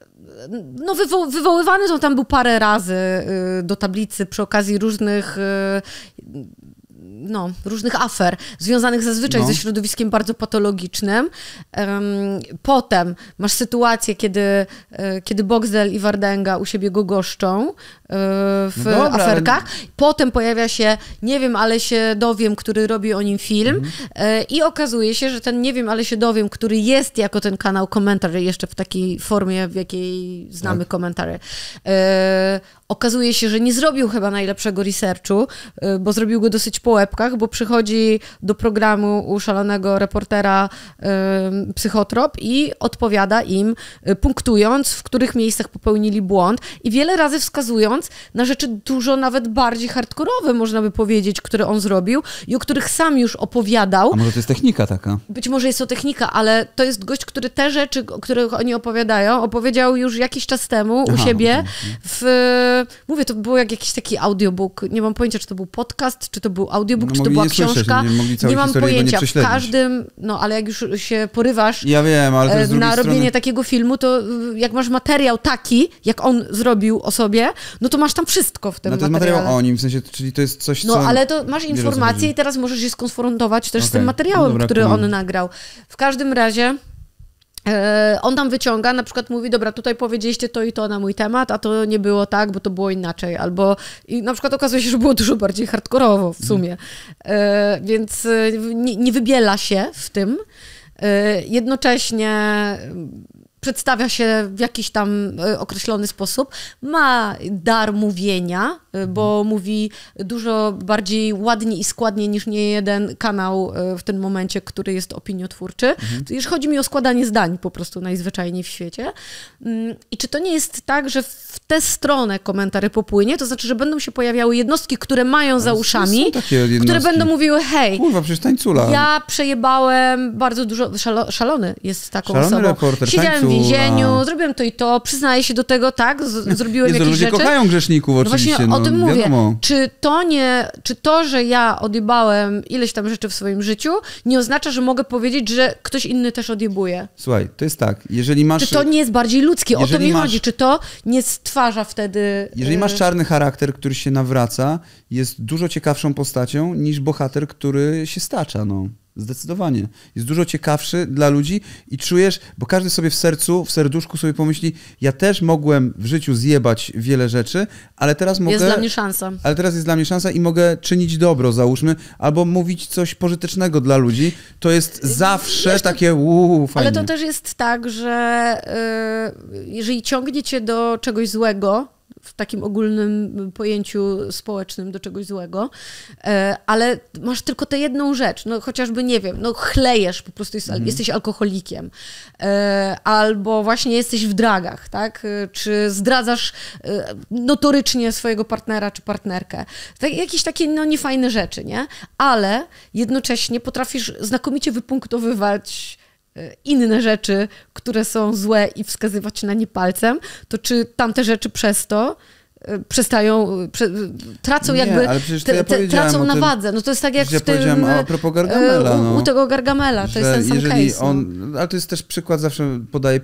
no wywo wywoływany on no, tam był parę razy y, do tablicy przy okazji różnych y, no, różnych afer związanych zazwyczaj no. ze środowiskiem bardzo patologicznym. Potem masz sytuację, kiedy, e, kiedy Boxdel i Wardenga u siebie go goszczą e, w no dobra, aferkach. Potem pojawia się, nie wiem, ale się dowiem, który robi o nim film mhm. e, i okazuje się, że ten nie wiem, ale się dowiem, który jest jako ten kanał komentarzy jeszcze w takiej formie, w jakiej znamy tak. Okazuje się, że nie zrobił chyba najlepszego researchu, y, bo zrobił go dosyć po łebkach, bo przychodzi do programu u szalonego reportera y, psychotrop i odpowiada im, y, punktując, w których miejscach popełnili błąd i wiele razy wskazując na rzeczy dużo nawet bardziej hardkorowe, można by powiedzieć, które on zrobił i o których sam już opowiadał. A może to jest technika taka? Być może jest to technika, ale to jest gość, który te rzeczy, o których oni opowiadają, opowiedział już jakiś czas temu Aha, u siebie w mówię, to było jak jakiś taki audiobook. Nie mam pojęcia, czy to był podcast, czy to był audiobook, no, czy to była książka. Słyszeć, no nie, nie mam pojęcia. Nie w każdym, no ale jak już się porywasz ja wiem, e, na robienie takiego filmu, to e, jak masz materiał taki, jak on zrobił o sobie, no to masz tam wszystko w tym no, to jest materiał o nim, w sensie, czyli to jest coś, No co... ale to masz informacje i teraz możesz je skonfrontować też okay. z tym materiałem, no, dobra, który on nagrał. W każdym razie... E, on tam wyciąga, na przykład mówi, dobra, tutaj powiedzieliście to i to na mój temat, a to nie było tak, bo to było inaczej, albo i na przykład okazuje się, że było dużo bardziej hardkorowo w sumie, mm. e, więc e, nie, nie wybiela się w tym, jednocześnie przedstawia się w jakiś tam e, określony sposób, ma dar mówienia, e, bo mhm. mówi dużo bardziej ładnie i składnie niż nie jeden kanał e, w tym momencie, który jest opiniotwórczy. Mhm. Już chodzi mi o składanie zdań po prostu najzwyczajniej w świecie. Mm, I czy to nie jest tak, że w tę stronę komentary popłynie, to znaczy, że będą się pojawiały jednostki, które mają za uszami, które będą mówiły, hej, Kurwa, przecież tańcula. ja przejebałem bardzo dużo, szalo, szalony jest taką szalony osobą. Reporter, Siedziałem więzieniu, no. zrobiłem to i to, przyznaję się do tego, tak, z, zrobiłem Jezu, jakieś ludzie rzeczy. kochają grzeszników no oczywiście. Właśnie no, o tym mówię. Wiadomo. Czy to nie, czy to, że ja odjebałem ileś tam rzeczy w swoim życiu, nie oznacza, że mogę powiedzieć, że ktoś inny też odjebuje? Słuchaj, to jest tak, jeżeli masz... Czy to nie jest bardziej ludzkie? O to mi masz... chodzi. Czy to nie stwarza wtedy... Jeżeli masz y- czarny charakter, który się nawraca jest dużo ciekawszą postacią niż bohater, który się stacza. No. Zdecydowanie. Jest dużo ciekawszy dla ludzi i czujesz, bo każdy sobie w sercu, w serduszku sobie pomyśli, ja też mogłem w życiu zjebać wiele rzeczy, ale teraz mogę... Jest dla mnie szansa. Ale teraz jest dla mnie szansa i mogę czynić dobro, załóżmy, albo mówić coś pożytecznego dla ludzi. To jest y, zawsze takie uuu, fajnie. Ale to też jest tak, że yy, jeżeli ciągnie cię do czegoś złego, w takim ogólnym pojęciu społecznym do czegoś złego, e, ale masz tylko tę jedną rzecz, no chociażby, nie wiem, no chlejesz, po prostu jest, mhm. jesteś alkoholikiem, e, albo właśnie jesteś w dragach, tak, e, czy zdradzasz notorycznie swojego partnera czy partnerkę. Tak, jakieś takie, no, niefajne rzeczy, nie? Ale jednocześnie potrafisz znakomicie wypunktowywać Y, inne rzeczy, które są złe i wskazywać na nie palcem, to czy tamte rzeczy przez to y, przestają, y, prze, tracą nie, jakby, ja te, tracą na wadze. No to jest tak jak ja w tym, a propos Gargamela. u, u, no. tego Gargamela, to jest ten sam jeżeli case, no. on, Ale to jest też przykład, zawsze podaję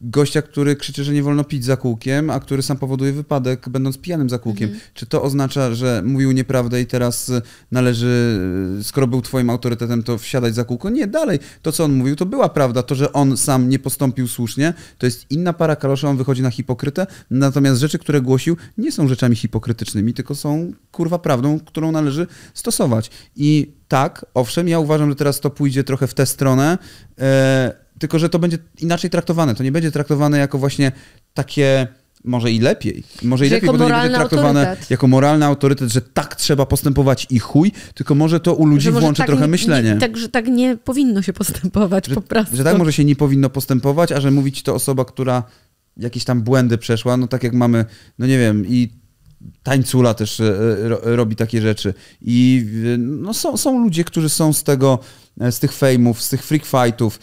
gościa, który krzyczy, że nie wolno pić za kółkiem, a który sam powoduje wypadek, będąc pijanym za kółkiem. Mhm. Czy to oznacza, że mówił nieprawdę i teraz y, należy, y, skoro był twoim autorytetem, to wsiadać za kółko? Nie, dalej. To, co on mówił, to była prawda. To, że on sam nie postąpił słusznie, to jest inna para kaloszy, on wychodzi na hipokrytę, natomiast rzeczy, które głosił, nie są rzeczami hipokrytycznymi, tylko są, kurwa, prawdą, którą należy stosować. I tak, owszem, ja uważam, że teraz to pójdzie trochę w tę stronę, e, tylko, że to będzie inaczej traktowane. To nie będzie traktowane jako właśnie takie może i lepiej. Może i lepiej, bo to nie będzie traktowane autorytet. jako moralny autorytet, że tak trzeba postępować i chuj, tylko może to u ludzi włączy tak trochę nie, myślenie. Nie, tak, że tak nie powinno się postępować że, po prostu. Że tak może się nie powinno postępować, a że mówić to osoba, która jakieś tam błędy przeszła, no tak jak mamy, no nie wiem, i Tańcula też e, e, robi takie rzeczy. I e, no, są, są ludzie, którzy są z tego, z tych fejmów, z tych freak fightów,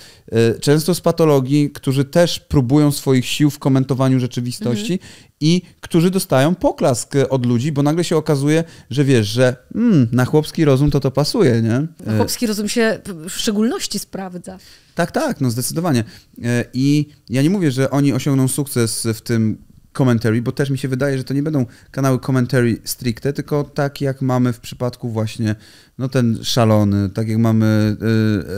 często z patologii, którzy też próbują swoich sił w komentowaniu rzeczywistości mhm. i którzy dostają poklask od ludzi, bo nagle się okazuje, że wiesz, że mm, na chłopski rozum to to pasuje, nie? Na chłopski rozum się w szczególności sprawdza. Tak, tak, no zdecydowanie. I ja nie mówię, że oni osiągną sukces w tym commentary, bo też mi się wydaje, że to nie będą kanały commentary stricte, tylko tak jak mamy w przypadku właśnie no ten szalony, tak jak mamy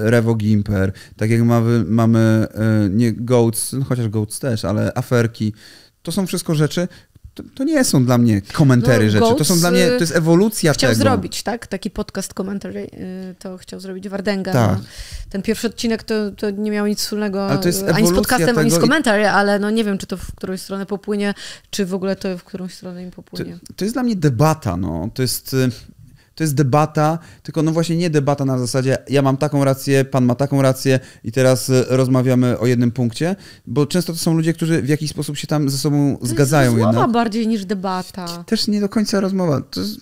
y, Revo Gimper, tak jak mamy, mamy y, nie Goats, no chociaż Goats też, ale aferki. To są wszystko rzeczy, to, to, nie są dla mnie komentary no, rzeczy, Goats to są dla mnie, to jest y, ewolucja chciał tego. Chciał zrobić, tak? Taki podcast commentary y, to chciał zrobić Wardenga. No. Tak. No. Ten pierwszy odcinek to, to nie miał nic wspólnego ani z podcastem, tego... ani z commentary, ale no nie wiem, czy to w którąś stronę popłynie, czy w ogóle to w którąś stronę im popłynie. To, to jest dla mnie debata, no. To jest y, to jest debata, tylko no właśnie nie debata na zasadzie ja mam taką rację, pan ma taką rację i teraz y, rozmawiamy o jednym punkcie, bo często to są ludzie, którzy w jakiś sposób się tam ze sobą to zgadzają. To jest rozmowa bardziej niż debata. Też nie do końca rozmowa. Jest,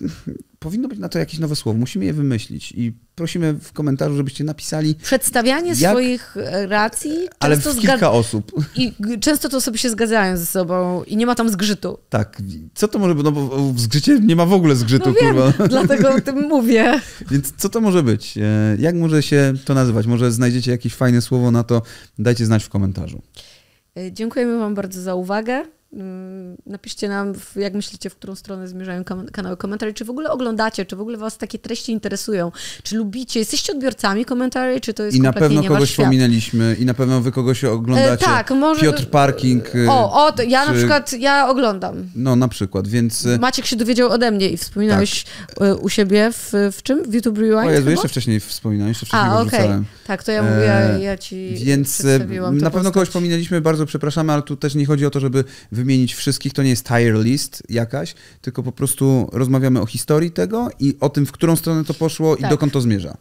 powinno być na to jakieś nowe słowo. Musimy je wymyślić i prosimy w komentarzu, żebyście napisali. Przedstawianie jak... swoich e, racji. Ale w kilka zga... osób. I często te osoby się zgadzają ze sobą i nie ma tam zgrzytu. Tak. Co to może być? No bo w zgrzycie nie ma w ogóle zgrzytu, no wiem, kurwa. (laughs) Dlatego o tym mówię. (laughs) Więc co to może być? E, jak może się to nazywać? Może znajdziecie jakieś fajne słowo na to? Dajcie znać w komentarzu. E, dziękujemy Wam bardzo za uwagę. Mm, napiszcie nam, jak myślicie, w którą stronę zmierzają kanały komentarzy, czy w ogóle oglądacie, czy w ogóle was takie treści interesują, czy lubicie, jesteście odbiorcami komentarzy, czy to jest I na pewno kogoś wspominaliśmy pominęliśmy i na pewno wy kogoś oglądacie. E, tak, może... Piotr Parking. O, o to ja czy... na przykład, ja oglądam. No, na przykład, więc... E, Maciek się dowiedział ode mnie i wspominałeś tak. E, u siebie w, w czym? W YouTube Rewind? O Jezu, jeszcze wcześniej wspominałem, jeszcze wcześniej A, okej. Okay. Tak, to ja mówię, ja, e, ja ci Więc na pewno postać. kogoś pominęliśmy, bardzo przepraszamy, ale tu też nie chodzi o to, żeby wy wymienić wszystkich, to nie jest tire list jakaś, tylko po prostu rozmawiamy o historii tego i o tym, w którą stronę to poszło tak. i dokąd to zmierza.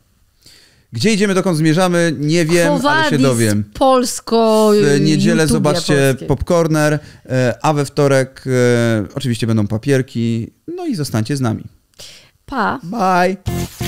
Gdzie idziemy, dokąd zmierzamy, nie wiem, Kowadis, ale się dowiem. Polsko. W niedzielę YouTube zobaczcie polskie. Popcorner, e, a we wtorek e, oczywiście będą papierki. No i zostańcie z nami. Pa. Bye.